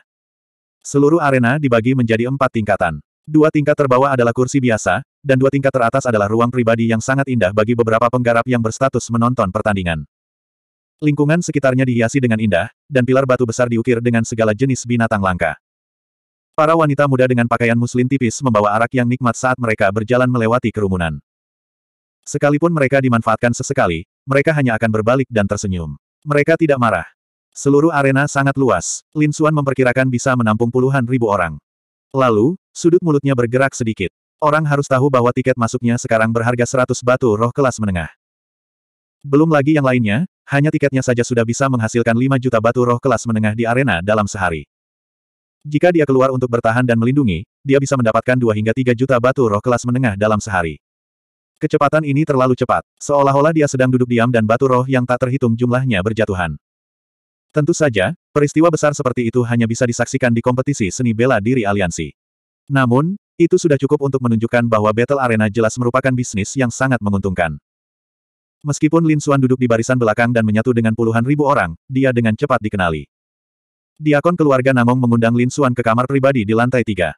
Seluruh arena dibagi menjadi empat tingkatan. Dua tingkat terbawah adalah kursi biasa, dan dua tingkat teratas adalah ruang pribadi yang sangat indah bagi beberapa penggarap yang berstatus menonton pertandingan. Lingkungan sekitarnya dihiasi dengan indah, dan pilar batu besar diukir dengan segala jenis binatang langka. Para wanita muda dengan pakaian muslin tipis membawa arak yang nikmat saat mereka berjalan melewati kerumunan. Sekalipun mereka dimanfaatkan sesekali, mereka hanya akan berbalik dan tersenyum. Mereka tidak marah. Seluruh arena sangat luas. Lin Xuan memperkirakan bisa menampung puluhan ribu orang. Lalu, sudut mulutnya bergerak sedikit. Orang harus tahu bahwa tiket masuknya sekarang berharga 100 batu roh kelas menengah. Belum lagi yang lainnya, hanya tiketnya saja sudah bisa menghasilkan 5 juta batu roh kelas menengah di arena dalam sehari. Jika dia keluar untuk bertahan dan melindungi, dia bisa mendapatkan 2 hingga 3 juta batu roh kelas menengah dalam sehari. Kecepatan ini terlalu cepat, seolah-olah dia sedang duduk diam dan batu roh yang tak terhitung jumlahnya berjatuhan. Tentu saja, peristiwa besar seperti itu hanya bisa disaksikan di kompetisi seni bela diri aliansi. Namun, itu sudah cukup untuk menunjukkan bahwa Battle Arena jelas merupakan bisnis yang sangat menguntungkan. Meskipun Lin Xuan duduk di barisan belakang dan menyatu dengan puluhan ribu orang, dia dengan cepat dikenali. Diakon keluarga Namong mengundang Lin Xuan ke kamar pribadi di lantai tiga.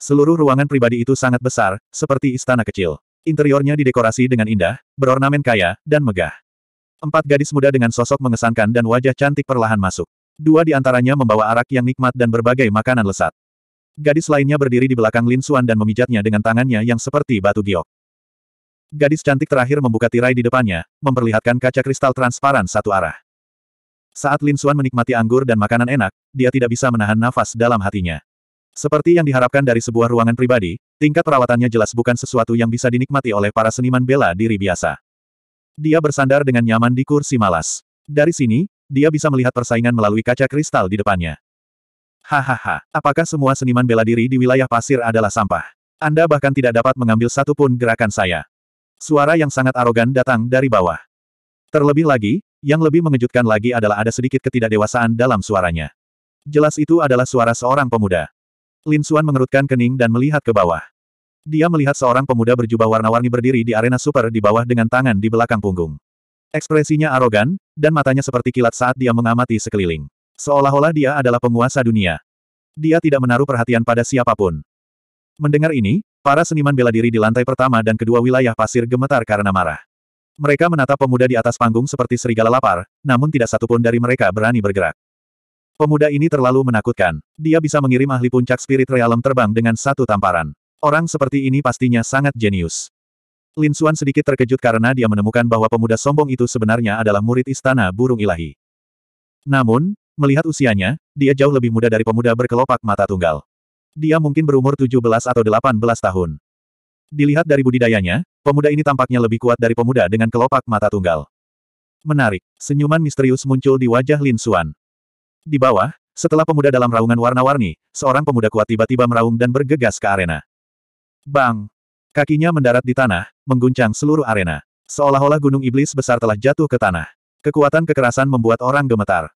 Seluruh ruangan pribadi itu sangat besar, seperti istana kecil. Interiornya didekorasi dengan indah, berornamen kaya, dan megah. Empat gadis muda dengan sosok mengesankan dan wajah cantik perlahan masuk. Dua di antaranya membawa arak yang nikmat dan berbagai makanan lesat. Gadis lainnya berdiri di belakang Lin Xuan dan memijatnya dengan tangannya yang seperti batu giok. Gadis cantik terakhir membuka tirai di depannya, memperlihatkan kaca kristal transparan satu arah. Saat Lin Xuan menikmati anggur dan makanan enak, dia tidak bisa menahan nafas dalam hatinya. Seperti yang diharapkan dari sebuah ruangan pribadi, tingkat perawatannya jelas bukan sesuatu yang bisa dinikmati oleh para seniman bela diri biasa. Dia bersandar dengan nyaman di kursi malas. Dari sini, dia bisa melihat persaingan melalui kaca kristal di depannya. Hahaha, apakah semua seniman bela diri di wilayah pasir adalah sampah? Anda bahkan tidak dapat mengambil satu pun gerakan saya. Suara yang sangat arogan datang dari bawah. Terlebih lagi, yang lebih mengejutkan lagi adalah ada sedikit ketidakdewasaan dalam suaranya. Jelas itu adalah suara seorang pemuda. Lin Xuan mengerutkan kening dan melihat ke bawah. Dia melihat seorang pemuda berjubah warna-warni berdiri di arena super di bawah dengan tangan di belakang punggung. Ekspresinya arogan, dan matanya seperti kilat saat dia mengamati sekeliling. Seolah-olah dia adalah penguasa dunia. Dia tidak menaruh perhatian pada siapapun. Mendengar ini, para seniman bela diri di lantai pertama dan kedua wilayah pasir gemetar karena marah. Mereka menatap pemuda di atas panggung seperti serigala lapar, namun tidak satupun dari mereka berani bergerak. Pemuda ini terlalu menakutkan. Dia bisa mengirim ahli puncak spirit realm terbang dengan satu tamparan. Orang seperti ini pastinya sangat jenius. Lin Xuan sedikit terkejut karena dia menemukan bahwa pemuda sombong itu sebenarnya adalah murid istana burung ilahi. Namun, melihat usianya, dia jauh lebih muda dari pemuda berkelopak mata tunggal. Dia mungkin berumur 17 atau 18 tahun. Dilihat dari budidayanya, pemuda ini tampaknya lebih kuat dari pemuda dengan kelopak mata tunggal. Menarik, senyuman misterius muncul di wajah Lin Xuan. Di bawah, setelah pemuda dalam raungan warna-warni, seorang pemuda kuat tiba-tiba meraung dan bergegas ke arena. Bang! Kakinya mendarat di tanah, mengguncang seluruh arena. Seolah-olah gunung iblis besar telah jatuh ke tanah. Kekuatan kekerasan membuat orang gemetar.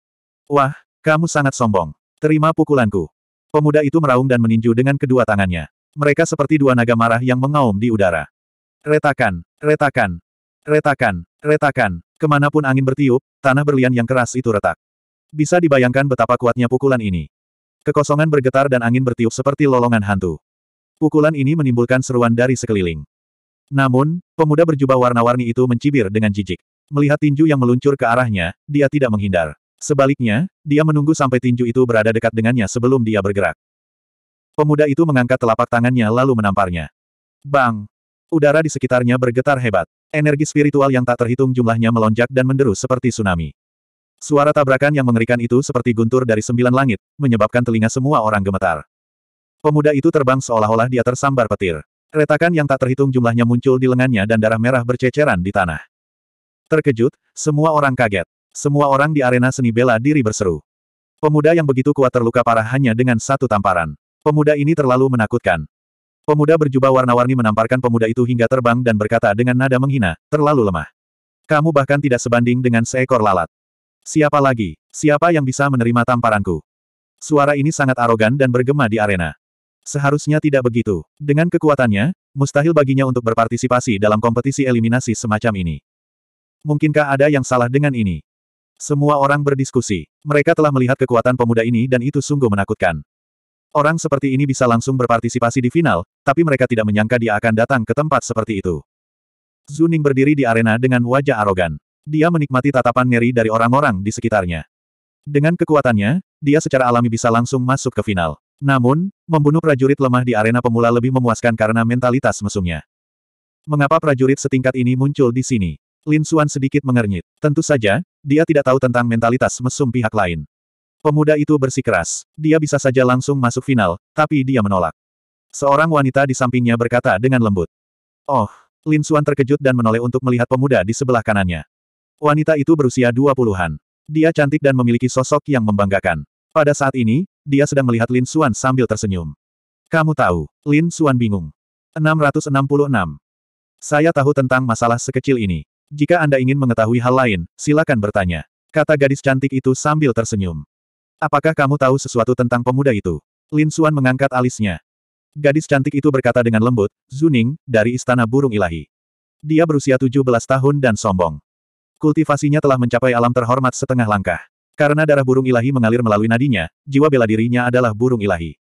Wah, kamu sangat sombong. Terima pukulanku. Pemuda itu meraung dan meninju dengan kedua tangannya. Mereka seperti dua naga marah yang mengaum di udara. Retakan, retakan, retakan, retakan. Kemanapun angin bertiup, tanah berlian yang keras itu retak. Bisa dibayangkan betapa kuatnya pukulan ini. Kekosongan bergetar dan angin bertiup seperti lolongan hantu. Pukulan ini menimbulkan seruan dari sekeliling. Namun, pemuda berjubah warna-warni itu mencibir dengan jijik. Melihat tinju yang meluncur ke arahnya, dia tidak menghindar. Sebaliknya, dia menunggu sampai tinju itu berada dekat dengannya sebelum dia bergerak. Pemuda itu mengangkat telapak tangannya lalu menamparnya. Bang! Udara di sekitarnya bergetar hebat. Energi spiritual yang tak terhitung jumlahnya melonjak dan menderu seperti tsunami. Suara tabrakan yang mengerikan itu seperti guntur dari sembilan langit, menyebabkan telinga semua orang gemetar. Pemuda itu terbang seolah-olah dia tersambar petir. Retakan yang tak terhitung jumlahnya muncul di lengannya dan darah merah berceceran di tanah. Terkejut, semua orang kaget. Semua orang di arena seni bela diri berseru. Pemuda yang begitu kuat terluka parah hanya dengan satu tamparan. Pemuda ini terlalu menakutkan. Pemuda berjubah warna-warni menamparkan pemuda itu hingga terbang dan berkata dengan nada menghina, terlalu lemah. Kamu bahkan tidak sebanding dengan seekor lalat. Siapa lagi? Siapa yang bisa menerima tamparanku? Suara ini sangat arogan dan bergema di arena. Seharusnya tidak begitu. Dengan kekuatannya, mustahil baginya untuk berpartisipasi dalam kompetisi eliminasi semacam ini. Mungkinkah ada yang salah dengan ini? Semua orang berdiskusi. Mereka telah melihat kekuatan pemuda ini dan itu sungguh menakutkan. Orang seperti ini bisa langsung berpartisipasi di final, tapi mereka tidak menyangka dia akan datang ke tempat seperti itu. Zuning berdiri di arena dengan wajah arogan. Dia menikmati tatapan ngeri dari orang-orang di sekitarnya. Dengan kekuatannya, dia secara alami bisa langsung masuk ke final. Namun, membunuh prajurit lemah di arena pemula lebih memuaskan karena mentalitas mesumnya. Mengapa prajurit setingkat ini muncul di sini? Lin Xuan sedikit mengernyit. Tentu saja, dia tidak tahu tentang mentalitas mesum pihak lain. Pemuda itu bersikeras. Dia bisa saja langsung masuk final, tapi dia menolak. Seorang wanita di sampingnya berkata dengan lembut. Oh, Lin Xuan terkejut dan menoleh untuk melihat pemuda di sebelah kanannya. Wanita itu berusia dua puluhan. Dia cantik dan memiliki sosok yang membanggakan. Pada saat ini, dia sedang melihat Lin Xuan sambil tersenyum. Kamu tahu, Lin Xuan bingung. 666. Saya tahu tentang masalah sekecil ini. Jika Anda ingin mengetahui hal lain, silakan bertanya. Kata gadis cantik itu sambil tersenyum. Apakah kamu tahu sesuatu tentang pemuda itu? Lin Xuan mengangkat alisnya. Gadis cantik itu berkata dengan lembut, Zuning, dari Istana Burung Ilahi. Dia berusia 17 tahun dan sombong. Kultivasinya telah mencapai alam terhormat setengah langkah. Karena darah burung ilahi mengalir melalui nadinya, jiwa bela dirinya adalah burung ilahi.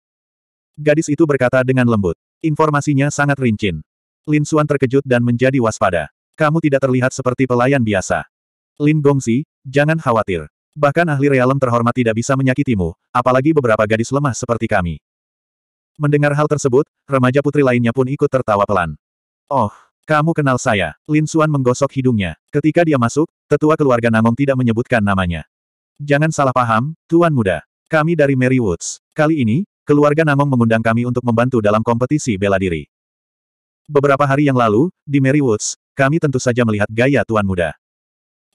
Gadis itu berkata dengan lembut. Informasinya sangat rinci. Lin Xuan terkejut dan menjadi waspada. Kamu tidak terlihat seperti pelayan biasa. Lin Gongsi, jangan khawatir. Bahkan ahli realem terhormat tidak bisa menyakitimu, apalagi beberapa gadis lemah seperti kami. Mendengar hal tersebut, remaja putri lainnya pun ikut tertawa pelan. Oh, kamu kenal saya. Lin Xuan menggosok hidungnya. Ketika dia masuk, tetua keluarga Nangong tidak menyebutkan namanya. Jangan salah paham, Tuan Muda. Kami dari Mary Woods. Kali ini, keluarga Namong mengundang kami untuk membantu dalam kompetisi bela diri. Beberapa hari yang lalu, di Mary Woods, kami tentu saja melihat gaya Tuan Muda.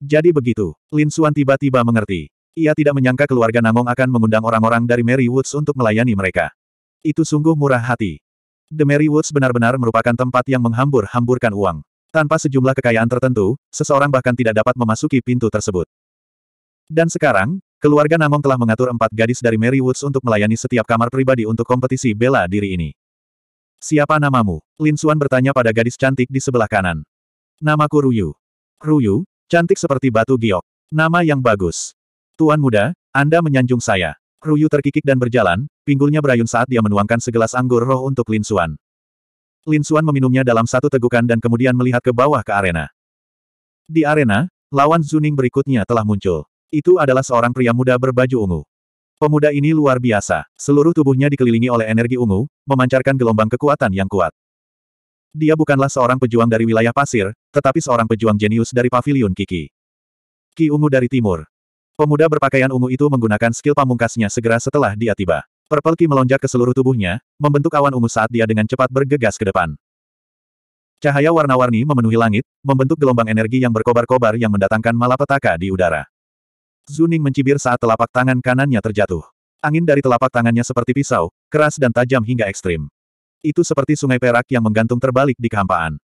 Jadi begitu, Lin Suan tiba-tiba mengerti. Ia tidak menyangka keluarga Namong akan mengundang orang-orang dari Mary Woods untuk melayani mereka. Itu sungguh murah hati. The Mary Woods benar-benar merupakan tempat yang menghambur-hamburkan uang. Tanpa sejumlah kekayaan tertentu, seseorang bahkan tidak dapat memasuki pintu tersebut. Dan sekarang, keluarga Namong telah mengatur empat gadis dari Mary Woods untuk melayani setiap kamar pribadi untuk kompetisi bela diri ini. Siapa namamu? Lin Suan bertanya pada gadis cantik di sebelah kanan. Namaku Ruyu. Ruyu, cantik seperti batu giok. Nama yang bagus. Tuan muda, Anda menyanjung saya. Ruyu terkikik dan berjalan, pinggulnya berayun saat dia menuangkan segelas anggur roh untuk Lin Suan. Lin Suan meminumnya dalam satu tegukan dan kemudian melihat ke bawah ke arena. Di arena, lawan Zuning berikutnya telah muncul. Itu adalah seorang pria muda berbaju ungu. Pemuda ini luar biasa. Seluruh tubuhnya dikelilingi oleh energi ungu, memancarkan gelombang kekuatan yang kuat. Dia bukanlah seorang pejuang dari wilayah pasir, tetapi seorang pejuang jenius dari pavilion Kiki. Ki ungu dari timur. Pemuda berpakaian ungu itu menggunakan skill pamungkasnya segera setelah dia tiba. Purple Ki melonjak ke seluruh tubuhnya, membentuk awan ungu saat dia dengan cepat bergegas ke depan. Cahaya warna-warni memenuhi langit, membentuk gelombang energi yang berkobar-kobar yang mendatangkan malapetaka di udara. Zuning mencibir saat telapak tangan kanannya terjatuh. Angin dari telapak tangannya seperti pisau, keras dan tajam hingga ekstrim. Itu seperti sungai perak yang menggantung terbalik di kehampaan.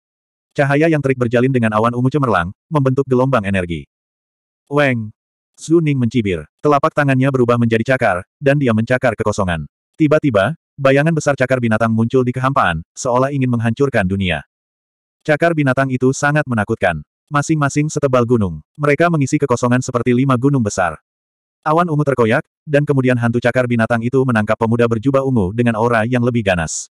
Cahaya yang terik berjalin dengan awan ungu cemerlang, membentuk gelombang energi. Weng! Zuning mencibir. Telapak tangannya berubah menjadi cakar, dan dia mencakar kekosongan. Tiba-tiba, bayangan besar cakar binatang muncul di kehampaan, seolah ingin menghancurkan dunia. Cakar binatang itu sangat menakutkan masing-masing setebal gunung. Mereka mengisi kekosongan seperti lima gunung besar. Awan ungu terkoyak, dan kemudian hantu cakar binatang itu menangkap pemuda berjubah ungu dengan aura yang lebih ganas.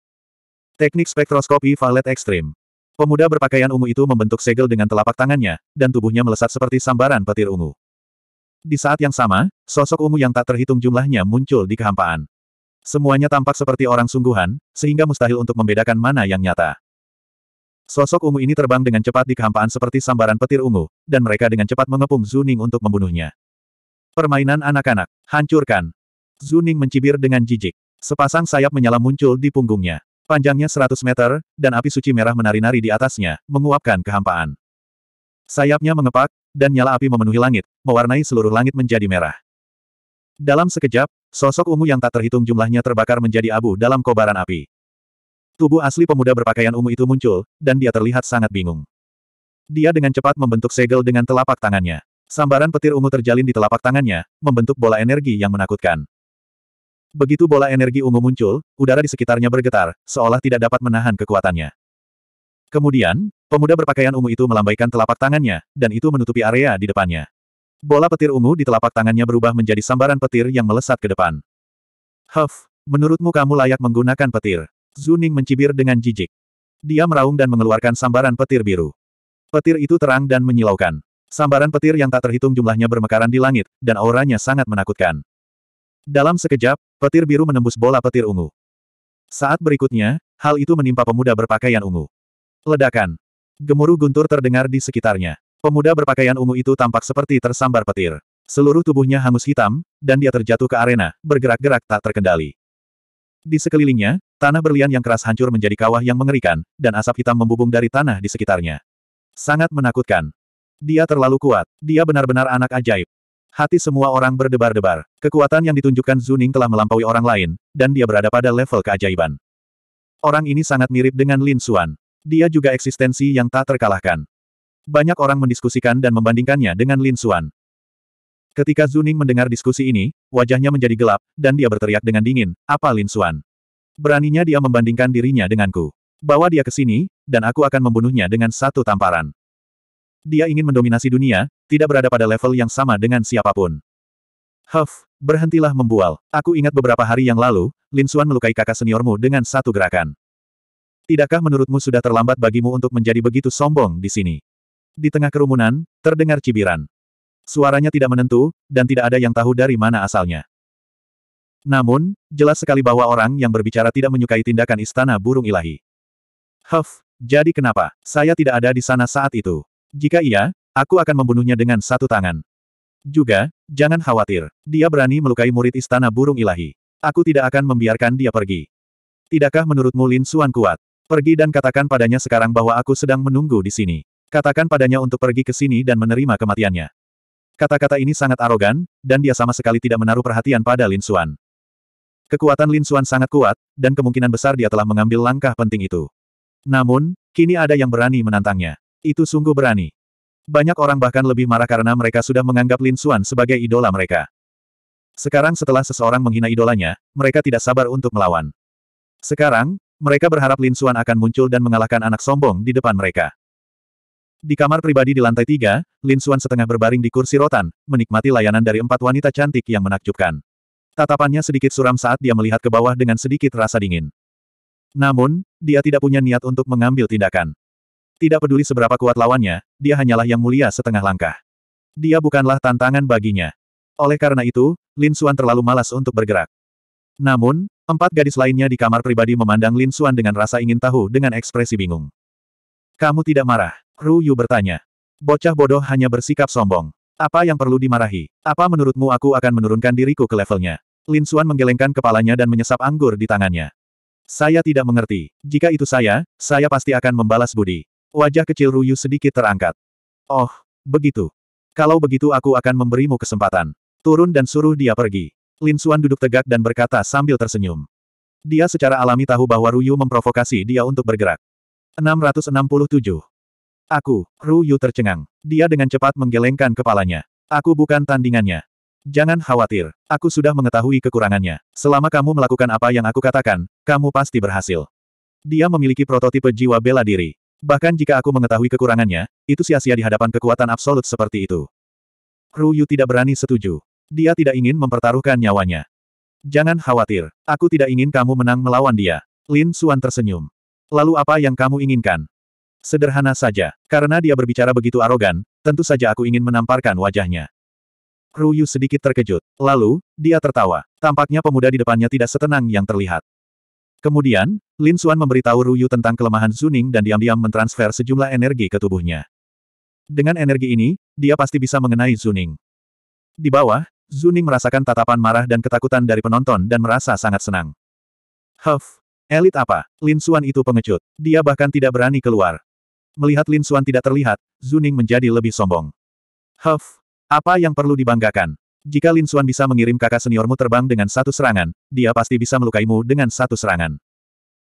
Teknik spektroskopi valet ekstrim. Pemuda berpakaian ungu itu membentuk segel dengan telapak tangannya, dan tubuhnya melesat seperti sambaran petir ungu. Di saat yang sama, sosok ungu yang tak terhitung jumlahnya muncul di kehampaan. Semuanya tampak seperti orang sungguhan, sehingga mustahil untuk membedakan mana yang nyata. Sosok ungu ini terbang dengan cepat di kehampaan seperti sambaran petir ungu, dan mereka dengan cepat mengepung Zuning untuk membunuhnya. Permainan anak-anak, hancurkan. Zuning mencibir dengan jijik. Sepasang sayap menyala muncul di punggungnya. Panjangnya 100 meter, dan api suci merah menari-nari di atasnya, menguapkan kehampaan. Sayapnya mengepak, dan nyala api memenuhi langit, mewarnai seluruh langit menjadi merah. Dalam sekejap, sosok ungu yang tak terhitung jumlahnya terbakar menjadi abu dalam kobaran api. Tubuh asli pemuda berpakaian ungu itu muncul, dan dia terlihat sangat bingung. Dia dengan cepat membentuk segel dengan telapak tangannya. Sambaran petir ungu terjalin di telapak tangannya, membentuk bola energi yang menakutkan. Begitu bola energi ungu muncul, udara di sekitarnya bergetar, seolah tidak dapat menahan kekuatannya. Kemudian, pemuda berpakaian ungu itu melambaikan telapak tangannya, dan itu menutupi area di depannya. Bola petir ungu di telapak tangannya berubah menjadi sambaran petir yang melesat ke depan. Huff, menurutmu kamu layak menggunakan petir? Zuning mencibir dengan jijik. Dia meraung dan mengeluarkan sambaran petir biru. Petir itu terang dan menyilaukan. Sambaran petir yang tak terhitung jumlahnya bermekaran di langit, dan auranya sangat menakutkan. Dalam sekejap, petir biru menembus bola petir ungu. Saat berikutnya, hal itu menimpa pemuda berpakaian ungu. Ledakan. Gemuruh guntur terdengar di sekitarnya. Pemuda berpakaian ungu itu tampak seperti tersambar petir. Seluruh tubuhnya hangus hitam, dan dia terjatuh ke arena, bergerak-gerak tak terkendali. Di sekelilingnya, tanah berlian yang keras hancur menjadi kawah yang mengerikan, dan asap hitam membubung dari tanah di sekitarnya. Sangat menakutkan. Dia terlalu kuat. Dia benar-benar anak ajaib. Hati semua orang berdebar-debar. Kekuatan yang ditunjukkan Zuning telah melampaui orang lain, dan dia berada pada level keajaiban. Orang ini sangat mirip dengan Lin Xuan. Dia juga eksistensi yang tak terkalahkan. Banyak orang mendiskusikan dan membandingkannya dengan Lin Xuan. Ketika Zuning mendengar diskusi ini, wajahnya menjadi gelap, dan dia berteriak dengan dingin, apa Lin Xuan? Beraninya dia membandingkan dirinya denganku. Bawa dia ke sini, dan aku akan membunuhnya dengan satu tamparan. Dia ingin mendominasi dunia, tidak berada pada level yang sama dengan siapapun. Huff, berhentilah membual. Aku ingat beberapa hari yang lalu, Lin Xuan melukai kakak seniormu dengan satu gerakan. Tidakkah menurutmu sudah terlambat bagimu untuk menjadi begitu sombong di sini? Di tengah kerumunan, terdengar cibiran. Suaranya tidak menentu, dan tidak ada yang tahu dari mana asalnya. Namun, jelas sekali bahwa orang yang berbicara tidak menyukai tindakan istana burung ilahi. Huff, jadi kenapa? Saya tidak ada di sana saat itu. Jika iya, aku akan membunuhnya dengan satu tangan. Juga, jangan khawatir, dia berani melukai murid istana burung ilahi. Aku tidak akan membiarkan dia pergi. Tidakkah menurutmu Lin Suan kuat? Pergi dan katakan padanya sekarang bahwa aku sedang menunggu di sini. Katakan padanya untuk pergi ke sini dan menerima kematiannya. Kata-kata ini sangat arogan, dan dia sama sekali tidak menaruh perhatian pada Lin Xuan. Kekuatan Lin Xuan sangat kuat, dan kemungkinan besar dia telah mengambil langkah penting itu. Namun, kini ada yang berani menantangnya. Itu sungguh berani. Banyak orang bahkan lebih marah karena mereka sudah menganggap Lin Xuan sebagai idola mereka. Sekarang setelah seseorang menghina idolanya, mereka tidak sabar untuk melawan. Sekarang, mereka berharap Lin Xuan akan muncul dan mengalahkan anak sombong di depan mereka. Di kamar pribadi di lantai tiga, Lin Xuan setengah berbaring di kursi rotan, menikmati layanan dari empat wanita cantik yang menakjubkan. Tatapannya sedikit suram saat dia melihat ke bawah dengan sedikit rasa dingin. Namun, dia tidak punya niat untuk mengambil tindakan. Tidak peduli seberapa kuat lawannya, dia hanyalah yang mulia setengah langkah. Dia bukanlah tantangan baginya. Oleh karena itu, Lin Xuan terlalu malas untuk bergerak. Namun, empat gadis lainnya di kamar pribadi memandang Lin Xuan dengan rasa ingin tahu dengan ekspresi bingung. Kamu tidak marah? Ruyu bertanya. Bocah bodoh hanya bersikap sombong. Apa yang perlu dimarahi? Apa menurutmu aku akan menurunkan diriku ke levelnya? Lin Xuan menggelengkan kepalanya dan menyesap anggur di tangannya. Saya tidak mengerti. Jika itu saya, saya pasti akan membalas budi. Wajah kecil Ruyu sedikit terangkat. Oh, begitu. Kalau begitu aku akan memberimu kesempatan. Turun dan suruh dia pergi. Lin Xuan duduk tegak dan berkata sambil tersenyum. Dia secara alami tahu bahwa Ruyu memprovokasi dia untuk bergerak. 667. Aku, Ru Yu tercengang. Dia dengan cepat menggelengkan kepalanya. Aku bukan tandingannya. Jangan khawatir, aku sudah mengetahui kekurangannya. Selama kamu melakukan apa yang aku katakan, kamu pasti berhasil. Dia memiliki prototipe jiwa bela diri. Bahkan jika aku mengetahui kekurangannya, itu sia-sia di hadapan kekuatan absolut seperti itu. Ru Yu tidak berani setuju. Dia tidak ingin mempertaruhkan nyawanya. Jangan khawatir, aku tidak ingin kamu menang melawan dia. Lin Suan tersenyum. Lalu apa yang kamu inginkan? Sederhana saja. Karena dia berbicara begitu arogan, tentu saja aku ingin menamparkan wajahnya. Ruyu sedikit terkejut. Lalu, dia tertawa. Tampaknya pemuda di depannya tidak setenang yang terlihat. Kemudian, Lin Suan memberitahu Ruyu tentang kelemahan Zuning dan diam-diam mentransfer sejumlah energi ke tubuhnya. Dengan energi ini, dia pasti bisa mengenai Zuning. Di bawah, Zuning merasakan tatapan marah dan ketakutan dari penonton dan merasa sangat senang. Huff, Elit apa? Lin Suan itu pengecut. Dia bahkan tidak berani keluar. Melihat Lin Suan tidak terlihat, Zuning menjadi lebih sombong. Huff! Apa yang perlu dibanggakan? Jika Lin Suan bisa mengirim kakak seniormu terbang dengan satu serangan, dia pasti bisa melukaimu dengan satu serangan.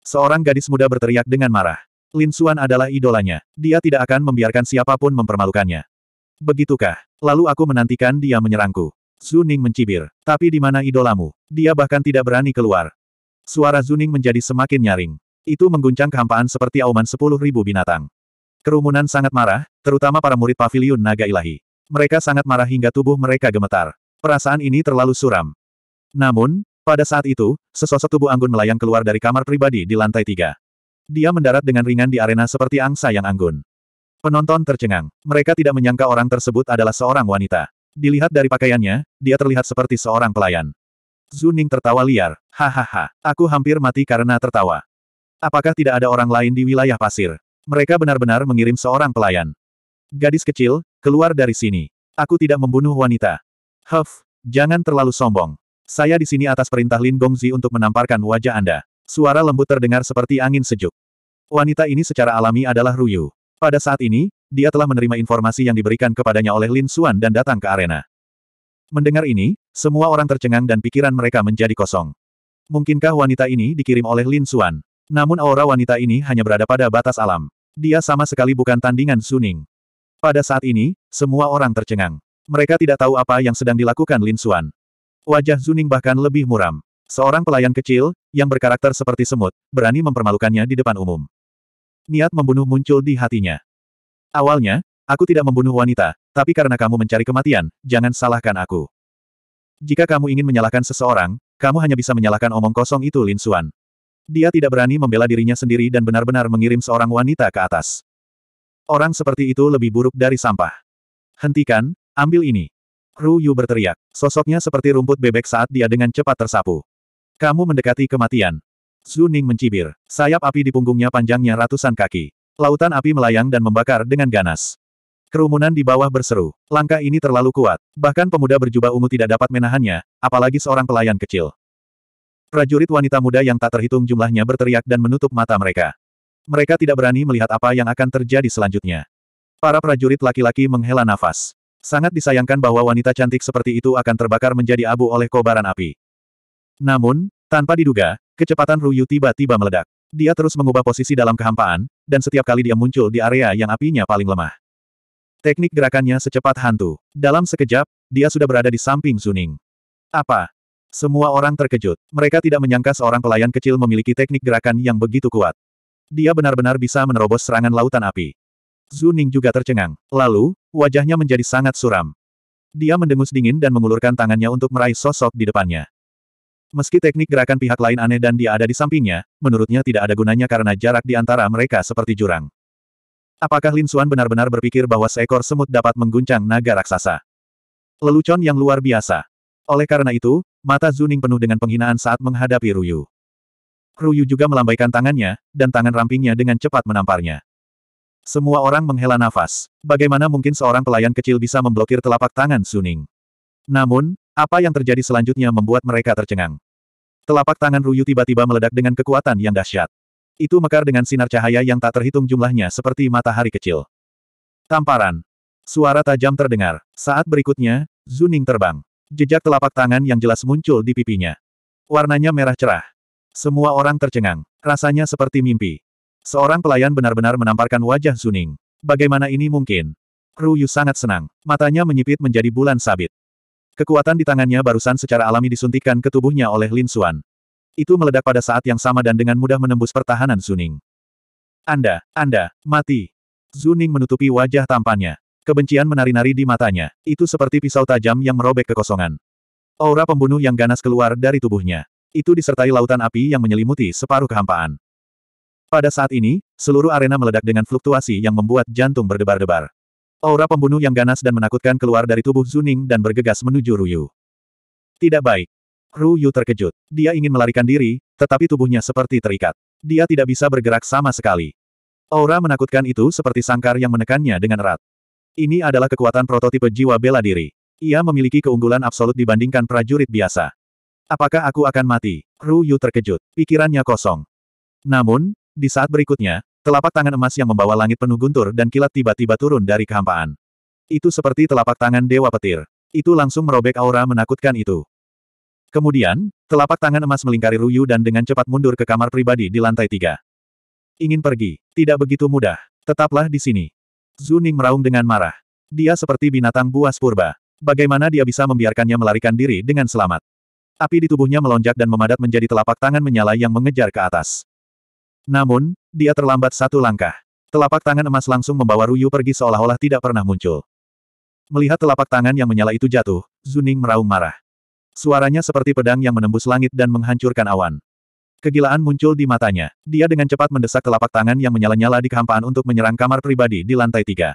Seorang gadis muda berteriak dengan marah. Lin Suan adalah idolanya. Dia tidak akan membiarkan siapapun mempermalukannya. Begitukah? Lalu aku menantikan dia menyerangku. Zuning mencibir. Tapi di mana idolamu? Dia bahkan tidak berani keluar. Suara Zuning menjadi semakin nyaring. Itu mengguncang kehampaan seperti auman sepuluh ribu binatang. Kerumunan sangat marah, terutama para murid pavilion naga ilahi. Mereka sangat marah hingga tubuh mereka gemetar. Perasaan ini terlalu suram. Namun, pada saat itu, sesosok tubuh Anggun melayang keluar dari kamar pribadi di lantai tiga. Dia mendarat dengan ringan di arena seperti angsa yang anggun. Penonton tercengang. Mereka tidak menyangka orang tersebut adalah seorang wanita. Dilihat dari pakaiannya, dia terlihat seperti seorang pelayan. Zuning tertawa liar. Hahaha, aku hampir mati karena tertawa. Apakah tidak ada orang lain di wilayah pasir? Mereka benar-benar mengirim seorang pelayan. Gadis kecil, keluar dari sini. Aku tidak membunuh wanita. Huff, jangan terlalu sombong. Saya di sini atas perintah Lin Gongzi untuk menamparkan wajah Anda. Suara lembut terdengar seperti angin sejuk. Wanita ini secara alami adalah Ruyu. Pada saat ini, dia telah menerima informasi yang diberikan kepadanya oleh Lin Xuan dan datang ke arena. Mendengar ini, semua orang tercengang dan pikiran mereka menjadi kosong. Mungkinkah wanita ini dikirim oleh Lin Xuan? Namun aura wanita ini hanya berada pada batas alam. Dia sama sekali bukan tandingan Suning. Pada saat ini, semua orang tercengang. Mereka tidak tahu apa yang sedang dilakukan Lin Xuan. Wajah Suning bahkan lebih muram. Seorang pelayan kecil, yang berkarakter seperti semut, berani mempermalukannya di depan umum. Niat membunuh muncul di hatinya. Awalnya, Aku tidak membunuh wanita, tapi karena kamu mencari kematian, jangan salahkan aku. Jika kamu ingin menyalahkan seseorang, kamu hanya bisa menyalahkan omong kosong itu Lin Xuan. Dia tidak berani membela dirinya sendiri dan benar-benar mengirim seorang wanita ke atas. Orang seperti itu lebih buruk dari sampah. Hentikan, ambil ini. Ru Yu berteriak. Sosoknya seperti rumput bebek saat dia dengan cepat tersapu. Kamu mendekati kematian. Zuning Ning mencibir. Sayap api di punggungnya panjangnya ratusan kaki. Lautan api melayang dan membakar dengan ganas. Kerumunan di bawah berseru. Langkah ini terlalu kuat. Bahkan pemuda berjubah ungu tidak dapat menahannya, apalagi seorang pelayan kecil. Prajurit wanita muda yang tak terhitung jumlahnya berteriak dan menutup mata mereka. Mereka tidak berani melihat apa yang akan terjadi selanjutnya. Para prajurit laki-laki menghela nafas. Sangat disayangkan bahwa wanita cantik seperti itu akan terbakar menjadi abu oleh kobaran api. Namun, tanpa diduga, kecepatan Ruyu tiba-tiba meledak. Dia terus mengubah posisi dalam kehampaan, dan setiap kali dia muncul di area yang apinya paling lemah. Teknik gerakannya secepat hantu. Dalam sekejap, dia sudah berada di samping Zuning. Apa? Semua orang terkejut. Mereka tidak menyangka seorang pelayan kecil memiliki teknik gerakan yang begitu kuat. Dia benar-benar bisa menerobos serangan lautan api. Zuning juga tercengang. Lalu, wajahnya menjadi sangat suram. Dia mendengus dingin dan mengulurkan tangannya untuk meraih sosok di depannya. Meski teknik gerakan pihak lain aneh dan dia ada di sampingnya, menurutnya tidak ada gunanya karena jarak di antara mereka seperti jurang. Apakah Lin Xuan benar-benar berpikir bahwa seekor semut dapat mengguncang naga raksasa? Lelucon yang luar biasa. Oleh karena itu, mata Zuning penuh dengan penghinaan saat menghadapi Ruyu. Ruyu juga melambaikan tangannya, dan tangan rampingnya dengan cepat menamparnya. Semua orang menghela nafas. Bagaimana mungkin seorang pelayan kecil bisa memblokir telapak tangan Zuning? Namun, apa yang terjadi selanjutnya membuat mereka tercengang. Telapak tangan Ruyu tiba-tiba meledak dengan kekuatan yang dahsyat. Itu mekar dengan sinar cahaya yang tak terhitung jumlahnya seperti matahari kecil. Tamparan. Suara tajam terdengar. Saat berikutnya, Zuning terbang. Jejak telapak tangan yang jelas muncul di pipinya. Warnanya merah cerah. Semua orang tercengang. Rasanya seperti mimpi. Seorang pelayan benar-benar menamparkan wajah Zuning. Bagaimana ini mungkin? Ruyu sangat senang. Matanya menyipit menjadi bulan sabit. Kekuatan di tangannya barusan secara alami disuntikan ke tubuhnya oleh Lin Xuan. Itu meledak pada saat yang sama dan dengan mudah menembus pertahanan Zuning. Anda, Anda, mati. Zuning menutupi wajah tampannya. Kebencian menari-nari di matanya. Itu seperti pisau tajam yang merobek kekosongan. Aura pembunuh yang ganas keluar dari tubuhnya. Itu disertai lautan api yang menyelimuti separuh kehampaan. Pada saat ini, seluruh arena meledak dengan fluktuasi yang membuat jantung berdebar-debar. Aura pembunuh yang ganas dan menakutkan keluar dari tubuh Zuning dan bergegas menuju Ruyu. Tidak baik. Ru Yu terkejut. Dia ingin melarikan diri, tetapi tubuhnya seperti terikat. Dia tidak bisa bergerak sama sekali. Aura menakutkan itu seperti sangkar yang menekannya dengan erat. Ini adalah kekuatan prototipe jiwa bela diri. Ia memiliki keunggulan absolut dibandingkan prajurit biasa. Apakah aku akan mati? Ru Yu terkejut. Pikirannya kosong. Namun, di saat berikutnya, telapak tangan emas yang membawa langit penuh guntur dan kilat tiba-tiba turun dari kehampaan. Itu seperti telapak tangan Dewa Petir. Itu langsung merobek aura menakutkan itu. Kemudian, telapak tangan emas melingkari Ruyu dan dengan cepat mundur ke kamar pribadi di lantai tiga. Ingin pergi, tidak begitu mudah. Tetaplah di sini. Zuning meraung dengan marah. Dia seperti binatang buas purba. Bagaimana dia bisa membiarkannya melarikan diri dengan selamat? Api di tubuhnya melonjak dan memadat menjadi telapak tangan menyala yang mengejar ke atas. Namun, dia terlambat satu langkah. Telapak tangan emas langsung membawa Ruyu pergi seolah-olah tidak pernah muncul. Melihat telapak tangan yang menyala itu jatuh, Zuning meraung marah. Suaranya seperti pedang yang menembus langit dan menghancurkan awan. Kegilaan muncul di matanya. Dia dengan cepat mendesak telapak tangan yang menyala-nyala di kehampaan untuk menyerang kamar pribadi di lantai tiga.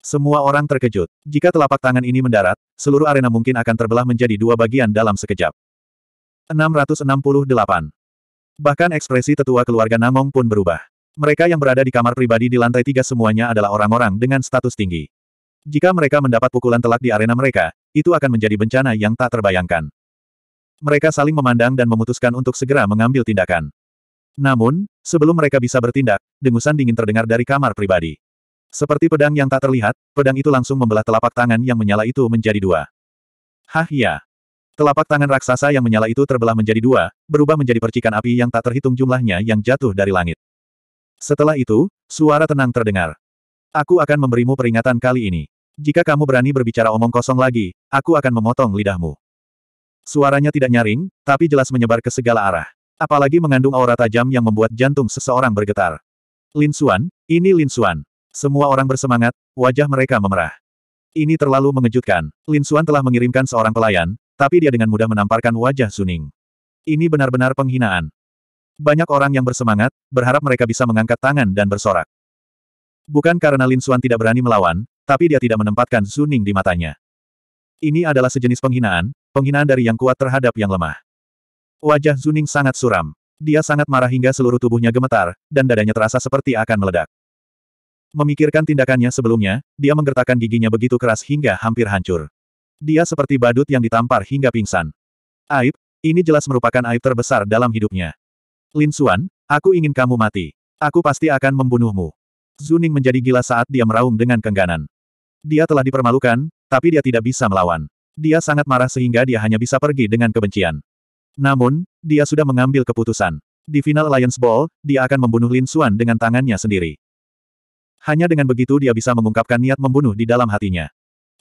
Semua orang terkejut. Jika telapak tangan ini mendarat, seluruh arena mungkin akan terbelah menjadi dua bagian dalam sekejap. 668. Bahkan ekspresi tetua keluarga Namong pun berubah. Mereka yang berada di kamar pribadi di lantai tiga semuanya adalah orang-orang dengan status tinggi. Jika mereka mendapat pukulan telak di arena mereka, itu akan menjadi bencana yang tak terbayangkan. Mereka saling memandang dan memutuskan untuk segera mengambil tindakan. Namun, sebelum mereka bisa bertindak, dengusan dingin terdengar dari kamar pribadi. Seperti pedang yang tak terlihat, pedang itu langsung membelah telapak tangan yang menyala itu menjadi dua. Hah ya! Telapak tangan raksasa yang menyala itu terbelah menjadi dua, berubah menjadi percikan api yang tak terhitung jumlahnya yang jatuh dari langit. Setelah itu, suara tenang terdengar. Aku akan memberimu peringatan kali ini. Jika kamu berani berbicara omong kosong lagi, aku akan memotong lidahmu. Suaranya tidak nyaring, tapi jelas menyebar ke segala arah. Apalagi mengandung aura tajam yang membuat jantung seseorang bergetar. Lin Xuan, ini Lin Xuan. Semua orang bersemangat, wajah mereka memerah. Ini terlalu mengejutkan. Lin Xuan telah mengirimkan seorang pelayan, tapi dia dengan mudah menamparkan wajah Suning. Ini benar-benar penghinaan. Banyak orang yang bersemangat, berharap mereka bisa mengangkat tangan dan bersorak. Bukan karena Lin Xuan tidak berani melawan, tapi dia tidak menempatkan Zuning di matanya. Ini adalah sejenis penghinaan, penghinaan dari yang kuat terhadap yang lemah. Wajah Zuning sangat suram. Dia sangat marah hingga seluruh tubuhnya gemetar, dan dadanya terasa seperti akan meledak. Memikirkan tindakannya sebelumnya, dia menggertakkan giginya begitu keras hingga hampir hancur. Dia seperti badut yang ditampar hingga pingsan. Aib, ini jelas merupakan aib terbesar dalam hidupnya. Lin Xuan, aku ingin kamu mati. Aku pasti akan membunuhmu. Zuning menjadi gila saat dia meraung dengan kengganan. Dia telah dipermalukan, tapi dia tidak bisa melawan. Dia sangat marah sehingga dia hanya bisa pergi dengan kebencian. Namun, dia sudah mengambil keputusan. Di final Alliance Ball, dia akan membunuh Lin Xuan dengan tangannya sendiri. Hanya dengan begitu dia bisa mengungkapkan niat membunuh di dalam hatinya.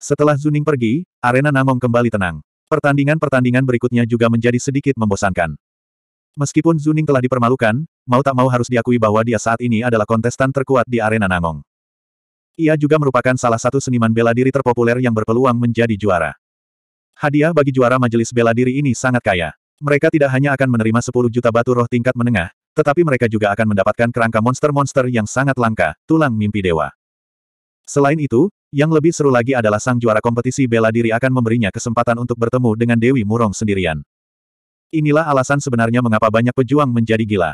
Setelah Zuning pergi, arena Namong kembali tenang. Pertandingan-pertandingan berikutnya juga menjadi sedikit membosankan. Meskipun Zuning telah dipermalukan, mau tak mau harus diakui bahwa dia saat ini adalah kontestan terkuat di arena Nangong. Ia juga merupakan salah satu seniman bela diri terpopuler yang berpeluang menjadi juara. Hadiah bagi juara majelis bela diri ini sangat kaya. Mereka tidak hanya akan menerima 10 juta batu roh tingkat menengah, tetapi mereka juga akan mendapatkan kerangka monster-monster yang sangat langka, tulang mimpi dewa. Selain itu, yang lebih seru lagi adalah sang juara kompetisi bela diri akan memberinya kesempatan untuk bertemu dengan Dewi Murong sendirian. Inilah alasan sebenarnya mengapa banyak pejuang menjadi gila.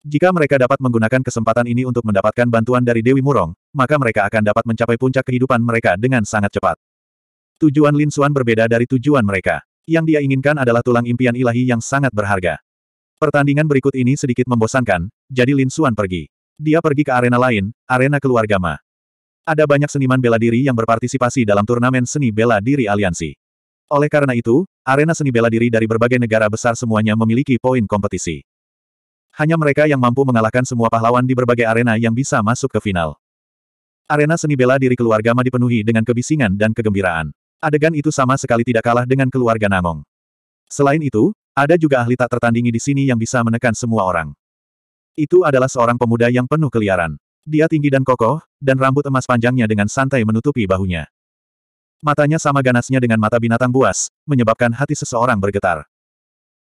Jika mereka dapat menggunakan kesempatan ini untuk mendapatkan bantuan dari Dewi Murong, maka mereka akan dapat mencapai puncak kehidupan mereka dengan sangat cepat. Tujuan Lin Suan berbeda dari tujuan mereka. Yang dia inginkan adalah tulang impian ilahi yang sangat berharga. Pertandingan berikut ini sedikit membosankan, jadi Lin Suan pergi. Dia pergi ke arena lain, arena keluarga Ma. Ada banyak seniman bela diri yang berpartisipasi dalam turnamen seni bela diri aliansi. Oleh karena itu, arena seni bela diri dari berbagai negara besar semuanya memiliki poin kompetisi. Hanya mereka yang mampu mengalahkan semua pahlawan di berbagai arena yang bisa masuk ke final. Arena seni bela diri keluarga Ma dipenuhi dengan kebisingan dan kegembiraan. Adegan itu sama sekali tidak kalah dengan keluarga Nangong. Selain itu, ada juga ahli tak tertandingi di sini yang bisa menekan semua orang. Itu adalah seorang pemuda yang penuh keliaran. Dia tinggi dan kokoh, dan rambut emas panjangnya dengan santai menutupi bahunya. Matanya sama ganasnya dengan mata binatang buas, menyebabkan hati seseorang bergetar.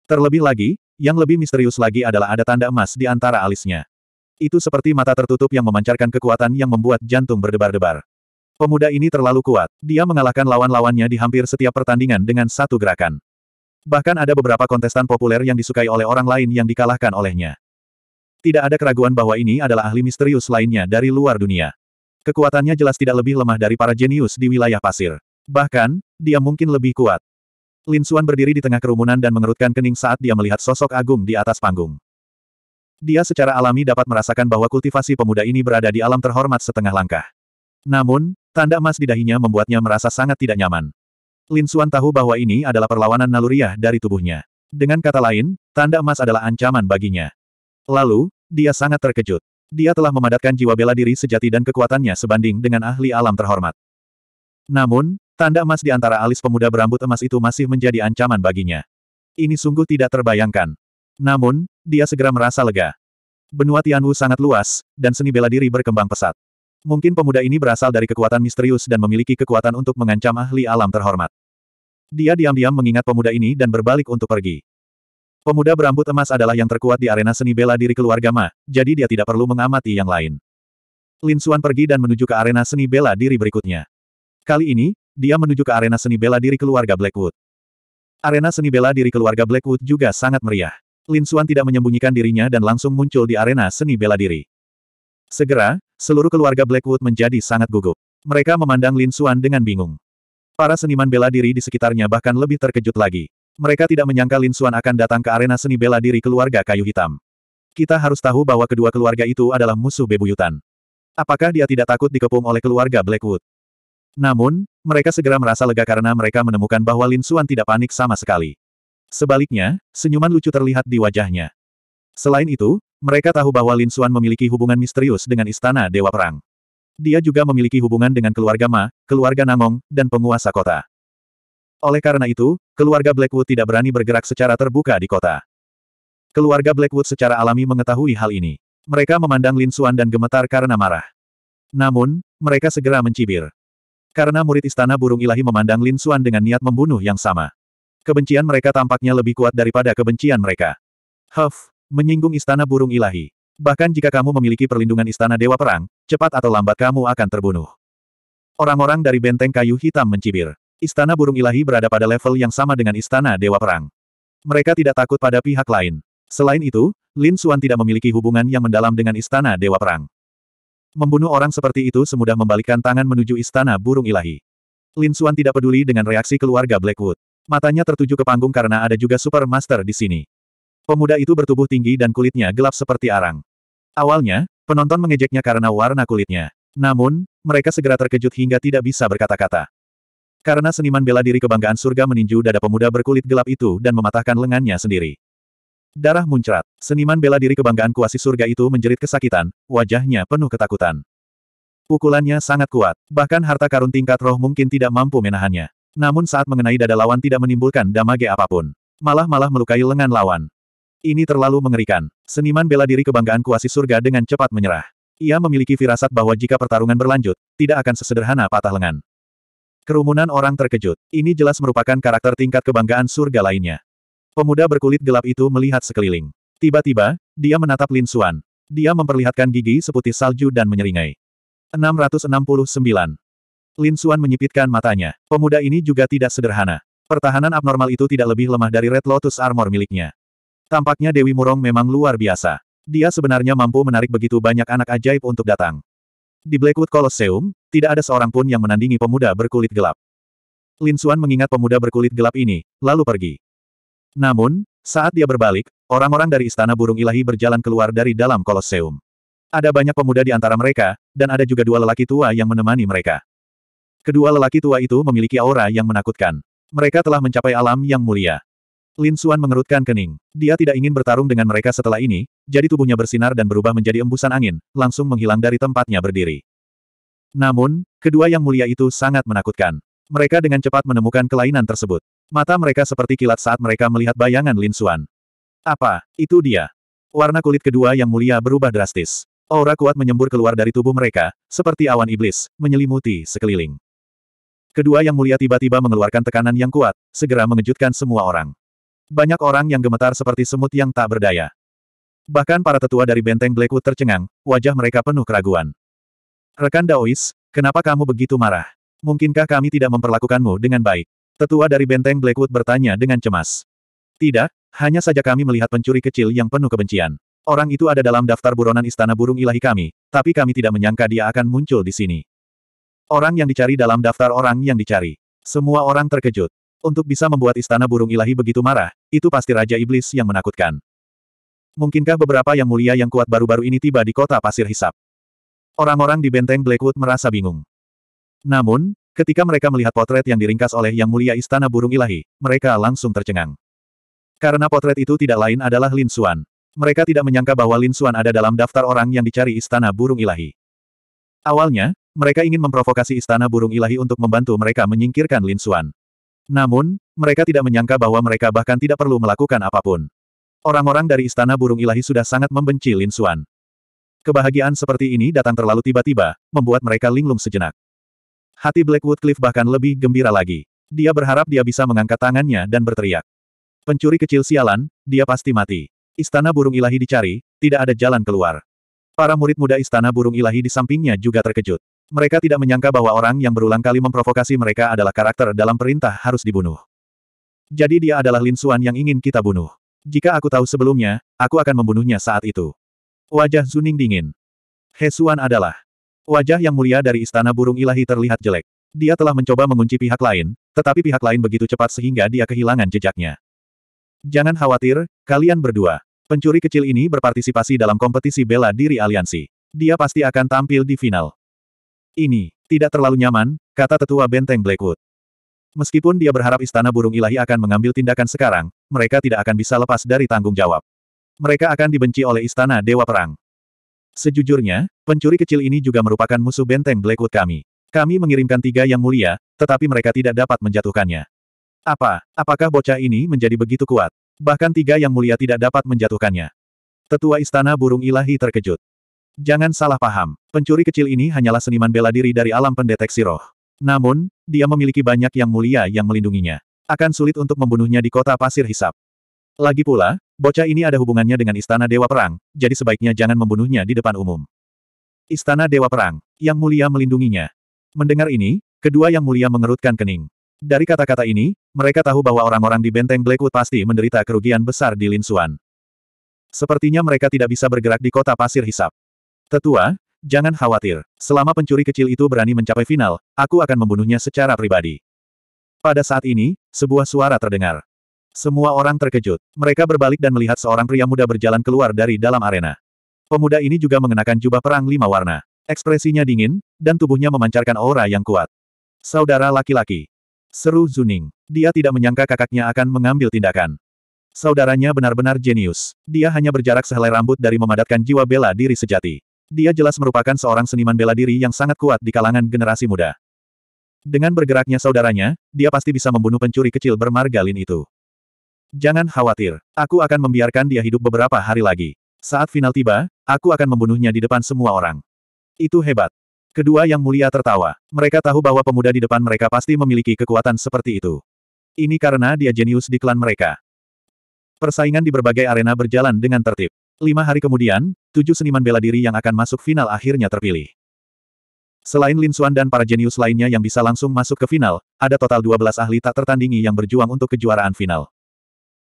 Terlebih lagi, yang lebih misterius lagi adalah ada tanda emas di antara alisnya. Itu seperti mata tertutup yang memancarkan kekuatan yang membuat jantung berdebar-debar. Pemuda ini terlalu kuat. Dia mengalahkan lawan-lawannya di hampir setiap pertandingan dengan satu gerakan. Bahkan ada beberapa kontestan populer yang disukai oleh orang lain yang dikalahkan olehnya. Tidak ada keraguan bahwa ini adalah ahli misterius lainnya dari luar dunia. Kekuatannya jelas tidak lebih lemah dari para jenius di wilayah pasir. Bahkan, dia mungkin lebih kuat. Lin Xuan berdiri di tengah kerumunan dan mengerutkan kening saat dia melihat sosok agung di atas panggung. Dia secara alami dapat merasakan bahwa kultivasi pemuda ini berada di alam terhormat setengah langkah. Namun, tanda emas di dahinya membuatnya merasa sangat tidak nyaman. Lin Xuan tahu bahwa ini adalah perlawanan naluriah dari tubuhnya. Dengan kata lain, tanda emas adalah ancaman baginya. Lalu, dia sangat terkejut. Dia telah memadatkan jiwa bela diri sejati dan kekuatannya sebanding dengan ahli alam terhormat. Namun, Tanda emas di antara alis pemuda berambut emas itu masih menjadi ancaman baginya. Ini sungguh tidak terbayangkan. Namun, dia segera merasa lega. Benua Tianwu sangat luas, dan seni bela diri berkembang pesat. Mungkin pemuda ini berasal dari kekuatan misterius dan memiliki kekuatan untuk mengancam ahli alam terhormat. Dia diam-diam mengingat pemuda ini dan berbalik untuk pergi. Pemuda berambut emas adalah yang terkuat di arena seni bela diri keluarga Ma, jadi dia tidak perlu mengamati yang lain. Lin Xuan pergi dan menuju ke arena seni bela diri berikutnya. Kali ini, dia menuju ke arena seni bela diri keluarga Blackwood. Arena seni bela diri keluarga Blackwood juga sangat meriah. Lin Xuan tidak menyembunyikan dirinya dan langsung muncul di arena seni bela diri. Segera, seluruh keluarga Blackwood menjadi sangat gugup. Mereka memandang Lin Xuan dengan bingung. Para seniman bela diri di sekitarnya bahkan lebih terkejut lagi. Mereka tidak menyangka Lin Xuan akan datang ke arena seni bela diri keluarga kayu hitam. Kita harus tahu bahwa kedua keluarga itu adalah musuh bebuyutan. Apakah dia tidak takut dikepung oleh keluarga Blackwood? Namun, mereka segera merasa lega karena mereka menemukan bahwa Lin Xuan tidak panik sama sekali. Sebaliknya, senyuman lucu terlihat di wajahnya. Selain itu, mereka tahu bahwa Lin Xuan memiliki hubungan misterius dengan Istana Dewa Perang. Dia juga memiliki hubungan dengan keluarga Ma, keluarga Nangong, dan penguasa kota. Oleh karena itu, keluarga Blackwood tidak berani bergerak secara terbuka di kota. Keluarga Blackwood secara alami mengetahui hal ini. Mereka memandang Lin Xuan dan gemetar karena marah. Namun, mereka segera mencibir. Karena murid istana burung ilahi memandang Lin Suan dengan niat membunuh yang sama. Kebencian mereka tampaknya lebih kuat daripada kebencian mereka. Huff, menyinggung istana burung ilahi. Bahkan jika kamu memiliki perlindungan istana Dewa Perang, cepat atau lambat kamu akan terbunuh. Orang-orang dari benteng kayu hitam mencibir. Istana burung ilahi berada pada level yang sama dengan istana Dewa Perang. Mereka tidak takut pada pihak lain. Selain itu, Lin Suan tidak memiliki hubungan yang mendalam dengan istana Dewa Perang. Membunuh orang seperti itu semudah membalikkan tangan menuju istana burung ilahi. Lin Suan tidak peduli dengan reaksi keluarga Blackwood. Matanya tertuju ke panggung karena ada juga Super Master di sini. Pemuda itu bertubuh tinggi dan kulitnya gelap seperti arang. Awalnya, penonton mengejeknya karena warna kulitnya. Namun, mereka segera terkejut hingga tidak bisa berkata-kata. Karena seniman bela diri kebanggaan surga meninju dada pemuda berkulit gelap itu dan mematahkan lengannya sendiri. Darah muncrat. Seniman bela diri kebanggaan kuasi surga itu menjerit kesakitan, wajahnya penuh ketakutan. Pukulannya sangat kuat, bahkan harta karun tingkat roh mungkin tidak mampu menahannya. Namun saat mengenai dada lawan tidak menimbulkan damage apapun. Malah-malah melukai lengan lawan. Ini terlalu mengerikan. Seniman bela diri kebanggaan kuasi surga dengan cepat menyerah. Ia memiliki firasat bahwa jika pertarungan berlanjut, tidak akan sesederhana patah lengan. Kerumunan orang terkejut. Ini jelas merupakan karakter tingkat kebanggaan surga lainnya. Pemuda berkulit gelap itu melihat sekeliling. Tiba-tiba, dia menatap Lin Xuan. Dia memperlihatkan gigi seputih salju dan menyeringai. 669. Lin Xuan menyipitkan matanya. Pemuda ini juga tidak sederhana. Pertahanan abnormal itu tidak lebih lemah dari Red Lotus Armor miliknya. Tampaknya Dewi Murong memang luar biasa. Dia sebenarnya mampu menarik begitu banyak anak ajaib untuk datang. Di Blackwood Colosseum, tidak ada seorang pun yang menandingi pemuda berkulit gelap. Lin Xuan mengingat pemuda berkulit gelap ini, lalu pergi. Namun, saat dia berbalik, orang-orang dari Istana Burung Ilahi berjalan keluar dari dalam Koloseum. Ada banyak pemuda di antara mereka, dan ada juga dua lelaki tua yang menemani mereka. Kedua lelaki tua itu memiliki aura yang menakutkan. Mereka telah mencapai alam yang mulia. Lin Suan mengerutkan kening. Dia tidak ingin bertarung dengan mereka setelah ini, jadi tubuhnya bersinar dan berubah menjadi embusan angin, langsung menghilang dari tempatnya berdiri. Namun, kedua yang mulia itu sangat menakutkan. Mereka dengan cepat menemukan kelainan tersebut. Mata mereka seperti kilat saat mereka melihat bayangan Lin Xuan. Apa, itu dia? Warna kulit kedua yang mulia berubah drastis. Aura kuat menyembur keluar dari tubuh mereka, seperti awan iblis, menyelimuti sekeliling. Kedua yang mulia tiba-tiba mengeluarkan tekanan yang kuat, segera mengejutkan semua orang. Banyak orang yang gemetar seperti semut yang tak berdaya. Bahkan para tetua dari benteng Blackwood tercengang, wajah mereka penuh keraguan. Rekan Daois, kenapa kamu begitu marah? Mungkinkah kami tidak memperlakukanmu dengan baik? Tetua dari benteng Blackwood bertanya dengan cemas. Tidak, hanya saja kami melihat pencuri kecil yang penuh kebencian. Orang itu ada dalam daftar buronan istana burung ilahi kami, tapi kami tidak menyangka dia akan muncul di sini. Orang yang dicari dalam daftar orang yang dicari. Semua orang terkejut. Untuk bisa membuat istana burung ilahi begitu marah, itu pasti Raja Iblis yang menakutkan. Mungkinkah beberapa yang mulia yang kuat baru-baru ini tiba di kota pasir hisap? Orang-orang di benteng Blackwood merasa bingung. Namun, Ketika mereka melihat potret yang diringkas oleh Yang Mulia Istana Burung Ilahi, mereka langsung tercengang. Karena potret itu tidak lain adalah Lin Suan. Mereka tidak menyangka bahwa Lin Suan ada dalam daftar orang yang dicari Istana Burung Ilahi. Awalnya, mereka ingin memprovokasi Istana Burung Ilahi untuk membantu mereka menyingkirkan Lin Suan. Namun, mereka tidak menyangka bahwa mereka bahkan tidak perlu melakukan apapun. Orang-orang dari Istana Burung Ilahi sudah sangat membenci Lin Suan. Kebahagiaan seperti ini datang terlalu tiba-tiba, membuat mereka linglung sejenak. Hati Blackwood Cliff bahkan lebih gembira lagi. Dia berharap dia bisa mengangkat tangannya dan berteriak. Pencuri kecil sialan, dia pasti mati. Istana burung ilahi dicari, tidak ada jalan keluar. Para murid muda istana burung ilahi di sampingnya juga terkejut. Mereka tidak menyangka bahwa orang yang berulang kali memprovokasi mereka adalah karakter dalam perintah harus dibunuh. Jadi dia adalah Lin Xuan yang ingin kita bunuh. Jika aku tahu sebelumnya, aku akan membunuhnya saat itu. Wajah Zuning dingin. He Suan adalah Wajah yang mulia dari istana burung ilahi terlihat jelek. Dia telah mencoba mengunci pihak lain, tetapi pihak lain begitu cepat sehingga dia kehilangan jejaknya. Jangan khawatir, kalian berdua. Pencuri kecil ini berpartisipasi dalam kompetisi bela diri aliansi. Dia pasti akan tampil di final. Ini, tidak terlalu nyaman, kata tetua benteng Blackwood. Meskipun dia berharap istana burung ilahi akan mengambil tindakan sekarang, mereka tidak akan bisa lepas dari tanggung jawab. Mereka akan dibenci oleh istana Dewa Perang. Sejujurnya, pencuri kecil ini juga merupakan musuh benteng Blackwood kami. Kami mengirimkan tiga yang mulia, tetapi mereka tidak dapat menjatuhkannya. Apa, apakah bocah ini menjadi begitu kuat? Bahkan tiga yang mulia tidak dapat menjatuhkannya. Tetua Istana Burung Ilahi terkejut. Jangan salah paham, pencuri kecil ini hanyalah seniman bela diri dari alam pendeteksi roh. Namun, dia memiliki banyak yang mulia yang melindunginya. Akan sulit untuk membunuhnya di kota pasir hisap. Lagi pula, Bocah ini ada hubungannya dengan Istana Dewa Perang, jadi sebaiknya jangan membunuhnya di depan umum. Istana Dewa Perang, Yang Mulia melindunginya. Mendengar ini, kedua Yang Mulia mengerutkan kening. Dari kata-kata ini, mereka tahu bahwa orang-orang di benteng Blackwood pasti menderita kerugian besar di Lin Xuan. Sepertinya mereka tidak bisa bergerak di kota pasir hisap. Tetua, jangan khawatir. Selama pencuri kecil itu berani mencapai final, aku akan membunuhnya secara pribadi. Pada saat ini, sebuah suara terdengar. Semua orang terkejut. Mereka berbalik dan melihat seorang pria muda berjalan keluar dari dalam arena. Pemuda ini juga mengenakan jubah perang lima warna. Ekspresinya dingin, dan tubuhnya memancarkan aura yang kuat. Saudara laki-laki. Seru Zuning. Dia tidak menyangka kakaknya akan mengambil tindakan. Saudaranya benar-benar jenius. Dia hanya berjarak sehelai rambut dari memadatkan jiwa bela diri sejati. Dia jelas merupakan seorang seniman bela diri yang sangat kuat di kalangan generasi muda. Dengan bergeraknya saudaranya, dia pasti bisa membunuh pencuri kecil bermarga Lin itu. Jangan khawatir, aku akan membiarkan dia hidup beberapa hari lagi. Saat final tiba, aku akan membunuhnya di depan semua orang. Itu hebat. Kedua yang mulia tertawa. Mereka tahu bahwa pemuda di depan mereka pasti memiliki kekuatan seperti itu. Ini karena dia jenius di klan mereka. Persaingan di berbagai arena berjalan dengan tertib. Lima hari kemudian, tujuh seniman bela diri yang akan masuk final akhirnya terpilih. Selain Lin Xuan dan para jenius lainnya yang bisa langsung masuk ke final, ada total 12 ahli tak tertandingi yang berjuang untuk kejuaraan final.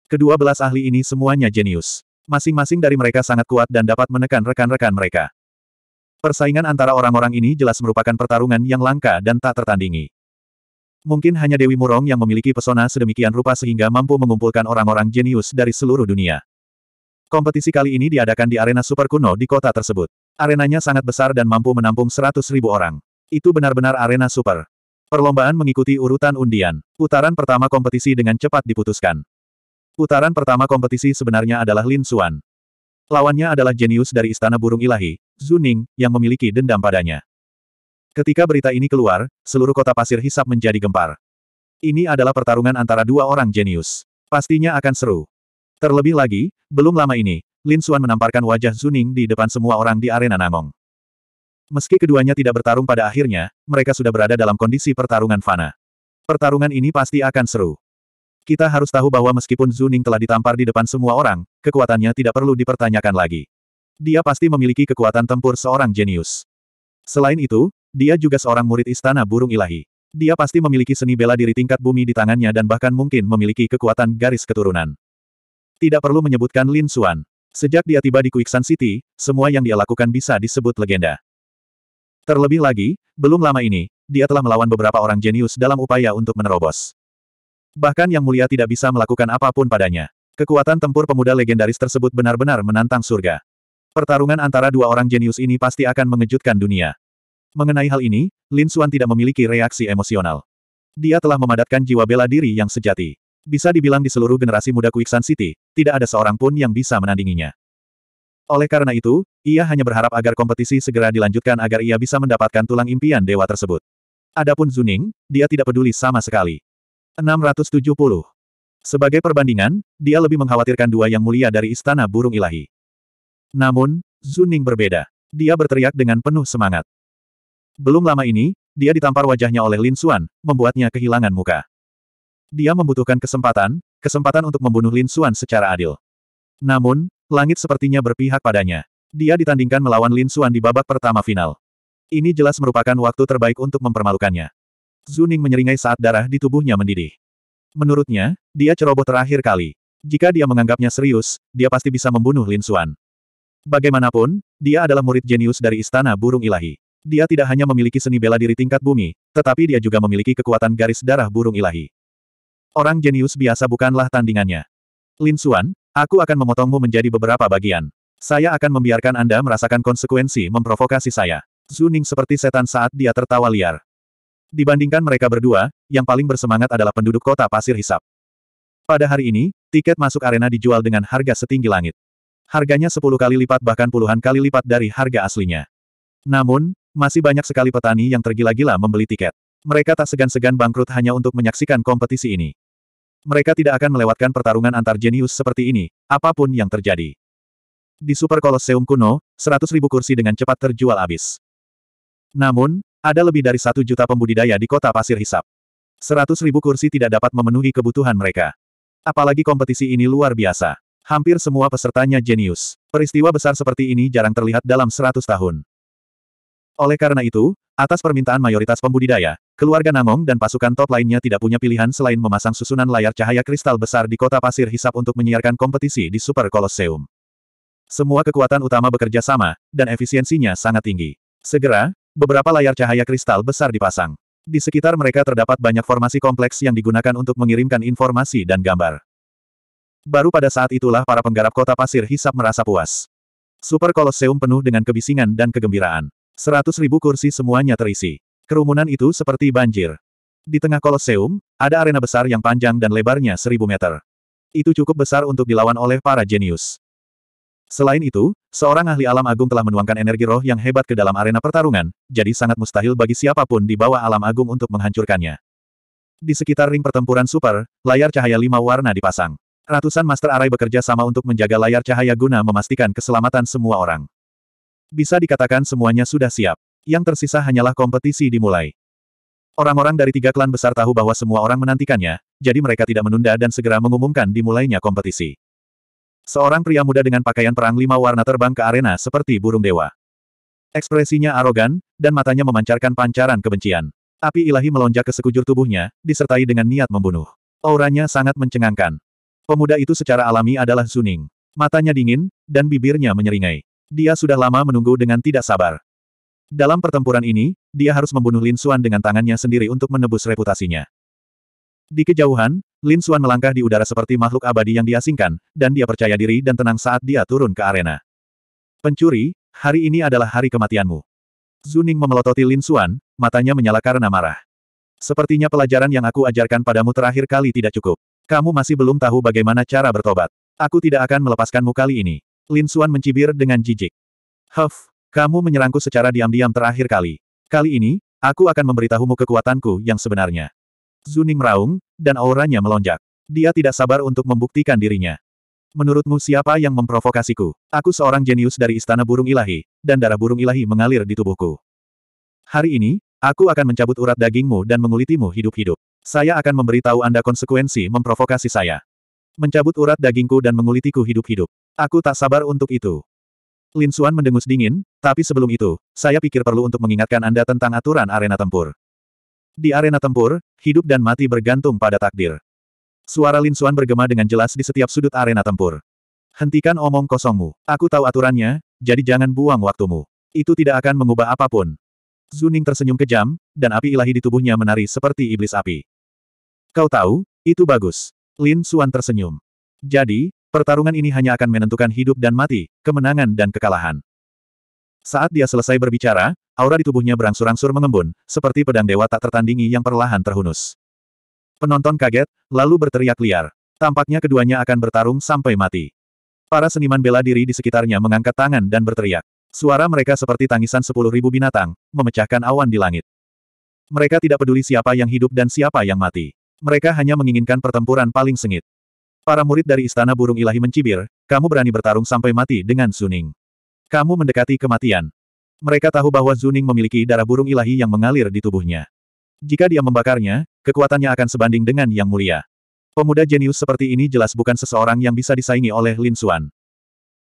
Kedua belas ahli ini semuanya jenius. Masing-masing dari mereka sangat kuat dan dapat menekan rekan-rekan mereka. Persaingan antara orang-orang ini jelas merupakan pertarungan yang langka dan tak tertandingi. Mungkin hanya Dewi Murong yang memiliki pesona sedemikian rupa sehingga mampu mengumpulkan orang-orang jenius dari seluruh dunia. Kompetisi kali ini diadakan di arena super kuno di kota tersebut. Arenanya sangat besar dan mampu menampung 100.000 orang. Itu benar-benar arena super. Perlombaan mengikuti urutan undian. Putaran pertama kompetisi dengan cepat diputuskan. Putaran pertama kompetisi sebenarnya adalah Lin Xuan. Lawannya adalah jenius dari Istana Burung Ilahi, Zuning, yang memiliki dendam padanya. Ketika berita ini keluar, seluruh kota pasir hisap menjadi gempar. Ini adalah pertarungan antara dua orang jenius. Pastinya akan seru. Terlebih lagi, belum lama ini, Lin Xuan menamparkan wajah Zuning di depan semua orang di arena Nangong. Meski keduanya tidak bertarung pada akhirnya, mereka sudah berada dalam kondisi pertarungan fana. Pertarungan ini pasti akan seru. Kita harus tahu bahwa meskipun Zuning telah ditampar di depan semua orang, kekuatannya tidak perlu dipertanyakan lagi. Dia pasti memiliki kekuatan tempur seorang jenius. Selain itu, dia juga seorang murid istana burung ilahi. Dia pasti memiliki seni bela diri tingkat bumi di tangannya dan bahkan mungkin memiliki kekuatan garis keturunan. Tidak perlu menyebutkan Lin Xuan. Sejak dia tiba di Kuiksan City, semua yang dia lakukan bisa disebut legenda. Terlebih lagi, belum lama ini, dia telah melawan beberapa orang jenius dalam upaya untuk menerobos. Bahkan Yang Mulia tidak bisa melakukan apapun padanya. Kekuatan tempur pemuda legendaris tersebut benar-benar menantang surga. Pertarungan antara dua orang jenius ini pasti akan mengejutkan dunia. Mengenai hal ini, Lin Suan tidak memiliki reaksi emosional. Dia telah memadatkan jiwa bela diri yang sejati. Bisa dibilang di seluruh generasi muda Kuiksan City, tidak ada seorang pun yang bisa menandinginya. Oleh karena itu, ia hanya berharap agar kompetisi segera dilanjutkan agar ia bisa mendapatkan tulang impian dewa tersebut. Adapun Zuning, dia tidak peduli sama sekali. 670. Sebagai perbandingan, dia lebih mengkhawatirkan dua yang mulia dari Istana Burung Ilahi. Namun, Zuning berbeda. Dia berteriak dengan penuh semangat. Belum lama ini, dia ditampar wajahnya oleh Lin Xuan, membuatnya kehilangan muka. Dia membutuhkan kesempatan, kesempatan untuk membunuh Lin Xuan secara adil. Namun, langit sepertinya berpihak padanya. Dia ditandingkan melawan Lin Xuan di babak pertama final. Ini jelas merupakan waktu terbaik untuk mempermalukannya. Zuning menyeringai saat darah di tubuhnya mendidih. Menurutnya, dia ceroboh terakhir kali. Jika dia menganggapnya serius, dia pasti bisa membunuh Lin Xuan. Bagaimanapun, dia adalah murid jenius dari Istana Burung Ilahi. Dia tidak hanya memiliki seni bela diri tingkat bumi, tetapi dia juga memiliki kekuatan garis darah burung ilahi. Orang jenius biasa bukanlah tandingannya. Lin Xuan, aku akan memotongmu menjadi beberapa bagian. Saya akan membiarkan Anda merasakan konsekuensi memprovokasi saya. Zuning seperti setan saat dia tertawa liar. Dibandingkan mereka berdua, yang paling bersemangat adalah penduduk kota pasir hisap. Pada hari ini, tiket masuk arena dijual dengan harga setinggi langit. Harganya 10 kali lipat bahkan puluhan kali lipat dari harga aslinya. Namun, masih banyak sekali petani yang tergila-gila membeli tiket. Mereka tak segan-segan bangkrut hanya untuk menyaksikan kompetisi ini. Mereka tidak akan melewatkan pertarungan antar jenius seperti ini, apapun yang terjadi. Di Super Colosseum kuno, 100.000 kursi dengan cepat terjual habis. Namun, ada lebih dari satu juta pembudidaya di kota pasir hisap. Seratus ribu kursi tidak dapat memenuhi kebutuhan mereka. Apalagi kompetisi ini luar biasa. Hampir semua pesertanya jenius. Peristiwa besar seperti ini jarang terlihat dalam seratus tahun. Oleh karena itu, atas permintaan mayoritas pembudidaya, keluarga Namong dan pasukan top lainnya tidak punya pilihan selain memasang susunan layar cahaya kristal besar di kota pasir hisap untuk menyiarkan kompetisi di Super Colosseum. Semua kekuatan utama bekerja sama, dan efisiensinya sangat tinggi. Segera, Beberapa layar cahaya kristal besar dipasang. Di sekitar mereka terdapat banyak formasi kompleks yang digunakan untuk mengirimkan informasi dan gambar. Baru pada saat itulah para penggarap kota pasir hisap merasa puas. Super Colosseum penuh dengan kebisingan dan kegembiraan. Seratus ribu kursi semuanya terisi. Kerumunan itu seperti banjir. Di tengah Colosseum, ada arena besar yang panjang dan lebarnya seribu meter. Itu cukup besar untuk dilawan oleh para jenius. Selain itu, seorang ahli alam agung telah menuangkan energi roh yang hebat ke dalam arena pertarungan, jadi sangat mustahil bagi siapapun di bawah alam agung untuk menghancurkannya. Di sekitar ring pertempuran super, layar cahaya lima warna dipasang. Ratusan master arai bekerja sama untuk menjaga layar cahaya guna memastikan keselamatan semua orang. Bisa dikatakan semuanya sudah siap. Yang tersisa hanyalah kompetisi dimulai. Orang-orang dari tiga klan besar tahu bahwa semua orang menantikannya, jadi mereka tidak menunda dan segera mengumumkan dimulainya kompetisi. Seorang pria muda dengan pakaian perang lima warna terbang ke arena seperti burung dewa. Ekspresinya arogan, dan matanya memancarkan pancaran kebencian. Api ilahi melonjak ke sekujur tubuhnya, disertai dengan niat membunuh. Auranya sangat mencengangkan. Pemuda itu secara alami adalah Zuning. Matanya dingin, dan bibirnya menyeringai. Dia sudah lama menunggu dengan tidak sabar. Dalam pertempuran ini, dia harus membunuh Lin Xuan dengan tangannya sendiri untuk menebus reputasinya. Di kejauhan, Lin Xuan melangkah di udara seperti makhluk abadi yang diasingkan, dan dia percaya diri dan tenang saat dia turun ke arena. Pencuri, hari ini adalah hari kematianmu. Zuning memelototi Lin Xuan, matanya menyala karena marah. Sepertinya pelajaran yang aku ajarkan padamu terakhir kali tidak cukup. Kamu masih belum tahu bagaimana cara bertobat. Aku tidak akan melepaskanmu kali ini. Lin Xuan mencibir dengan jijik. Huff, kamu menyerangku secara diam-diam terakhir kali. Kali ini, aku akan memberitahumu kekuatanku yang sebenarnya. Zuning meraung, dan auranya melonjak. Dia tidak sabar untuk membuktikan dirinya. Menurutmu siapa yang memprovokasiku? Aku seorang jenius dari Istana Burung Ilahi, dan darah burung ilahi mengalir di tubuhku. Hari ini, aku akan mencabut urat dagingmu dan mengulitimu hidup-hidup. Saya akan memberitahu Anda konsekuensi memprovokasi saya. Mencabut urat dagingku dan mengulitiku hidup-hidup. Aku tak sabar untuk itu. Lin Xuan mendengus dingin, tapi sebelum itu, saya pikir perlu untuk mengingatkan Anda tentang aturan arena tempur. Di arena tempur, hidup dan mati bergantung pada takdir. Suara Lin Xuan bergema dengan jelas di setiap sudut arena tempur. Hentikan omong kosongmu. Aku tahu aturannya, jadi jangan buang waktumu. Itu tidak akan mengubah apapun. Zuning tersenyum kejam, dan api ilahi di tubuhnya menari seperti iblis api. Kau tahu, itu bagus. Lin Xuan tersenyum. Jadi, pertarungan ini hanya akan menentukan hidup dan mati, kemenangan dan kekalahan. Saat dia selesai berbicara, aura di tubuhnya berangsur-angsur mengembun, seperti pedang dewa tak tertandingi yang perlahan terhunus. Penonton kaget, lalu berteriak liar. Tampaknya keduanya akan bertarung sampai mati. Para seniman bela diri di sekitarnya mengangkat tangan dan berteriak. Suara mereka seperti tangisan sepuluh ribu binatang, memecahkan awan di langit. Mereka tidak peduli siapa yang hidup dan siapa yang mati. Mereka hanya menginginkan pertempuran paling sengit. Para murid dari Istana Burung Ilahi mencibir, kamu berani bertarung sampai mati dengan Suning. Kamu mendekati kematian. Mereka tahu bahwa Zuning memiliki darah burung ilahi yang mengalir di tubuhnya. Jika dia membakarnya, kekuatannya akan sebanding dengan yang mulia. Pemuda jenius seperti ini jelas bukan seseorang yang bisa disaingi oleh Lin Xuan.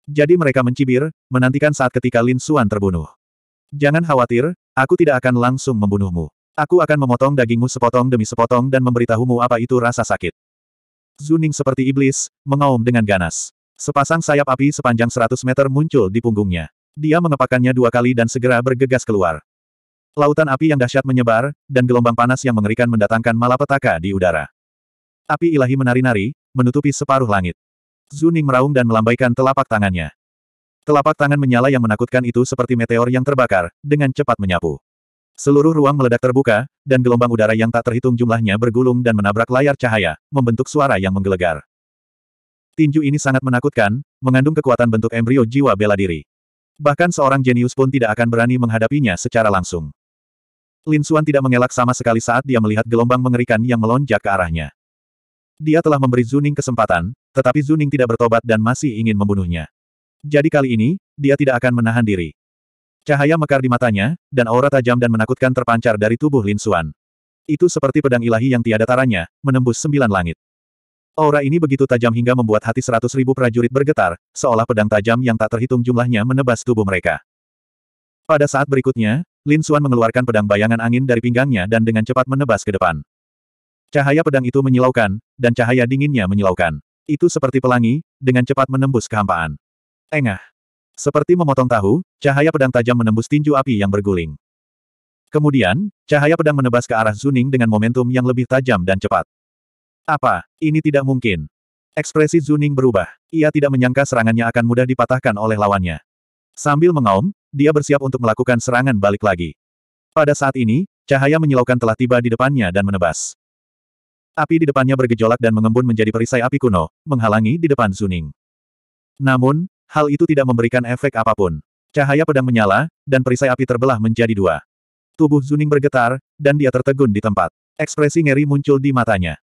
Jadi mereka mencibir, menantikan saat ketika Lin Xuan terbunuh. Jangan khawatir, aku tidak akan langsung membunuhmu. Aku akan memotong dagingmu sepotong demi sepotong dan memberitahumu apa itu rasa sakit. Zuning seperti iblis, mengaum dengan ganas. Sepasang sayap api sepanjang 100 meter muncul di punggungnya. Dia mengepakannya dua kali dan segera bergegas keluar. Lautan api yang dahsyat menyebar, dan gelombang panas yang mengerikan mendatangkan malapetaka di udara. Api ilahi menari-nari, menutupi separuh langit. Zuning meraung dan melambaikan telapak tangannya. Telapak tangan menyala yang menakutkan itu seperti meteor yang terbakar, dengan cepat menyapu. Seluruh ruang meledak terbuka, dan gelombang udara yang tak terhitung jumlahnya bergulung dan menabrak layar cahaya, membentuk suara yang menggelegar. Tinju ini sangat menakutkan, mengandung kekuatan bentuk embrio jiwa bela diri. Bahkan seorang jenius pun tidak akan berani menghadapinya secara langsung. Lin Xuan tidak mengelak sama sekali saat dia melihat gelombang mengerikan yang melonjak ke arahnya. Dia telah memberi Zuning kesempatan, tetapi Zuning tidak bertobat dan masih ingin membunuhnya. Jadi kali ini, dia tidak akan menahan diri. Cahaya mekar di matanya, dan aura tajam dan menakutkan terpancar dari tubuh Lin Xuan. Itu seperti pedang ilahi yang tiada taranya, menembus sembilan langit. Aura ini begitu tajam hingga membuat hati seratus ribu prajurit bergetar, seolah pedang tajam yang tak terhitung jumlahnya menebas tubuh mereka. Pada saat berikutnya, Lin Xuan mengeluarkan pedang bayangan angin dari pinggangnya dan dengan cepat menebas ke depan. Cahaya pedang itu menyilaukan, dan cahaya dinginnya menyilaukan. Itu seperti pelangi, dengan cepat menembus kehampaan. Engah. Seperti memotong tahu, cahaya pedang tajam menembus tinju api yang berguling. Kemudian, cahaya pedang menebas ke arah Zuning dengan momentum yang lebih tajam dan cepat. Apa, ini tidak mungkin. Ekspresi Zuning berubah. Ia tidak menyangka serangannya akan mudah dipatahkan oleh lawannya. Sambil mengaum, dia bersiap untuk melakukan serangan balik lagi. Pada saat ini, cahaya menyilaukan telah tiba di depannya dan menebas. Api di depannya bergejolak dan mengembun menjadi perisai api kuno, menghalangi di depan Zuning. Namun, hal itu tidak memberikan efek apapun. Cahaya pedang menyala, dan perisai api terbelah menjadi dua. Tubuh Zuning bergetar, dan dia tertegun di tempat. Ekspresi ngeri muncul di matanya.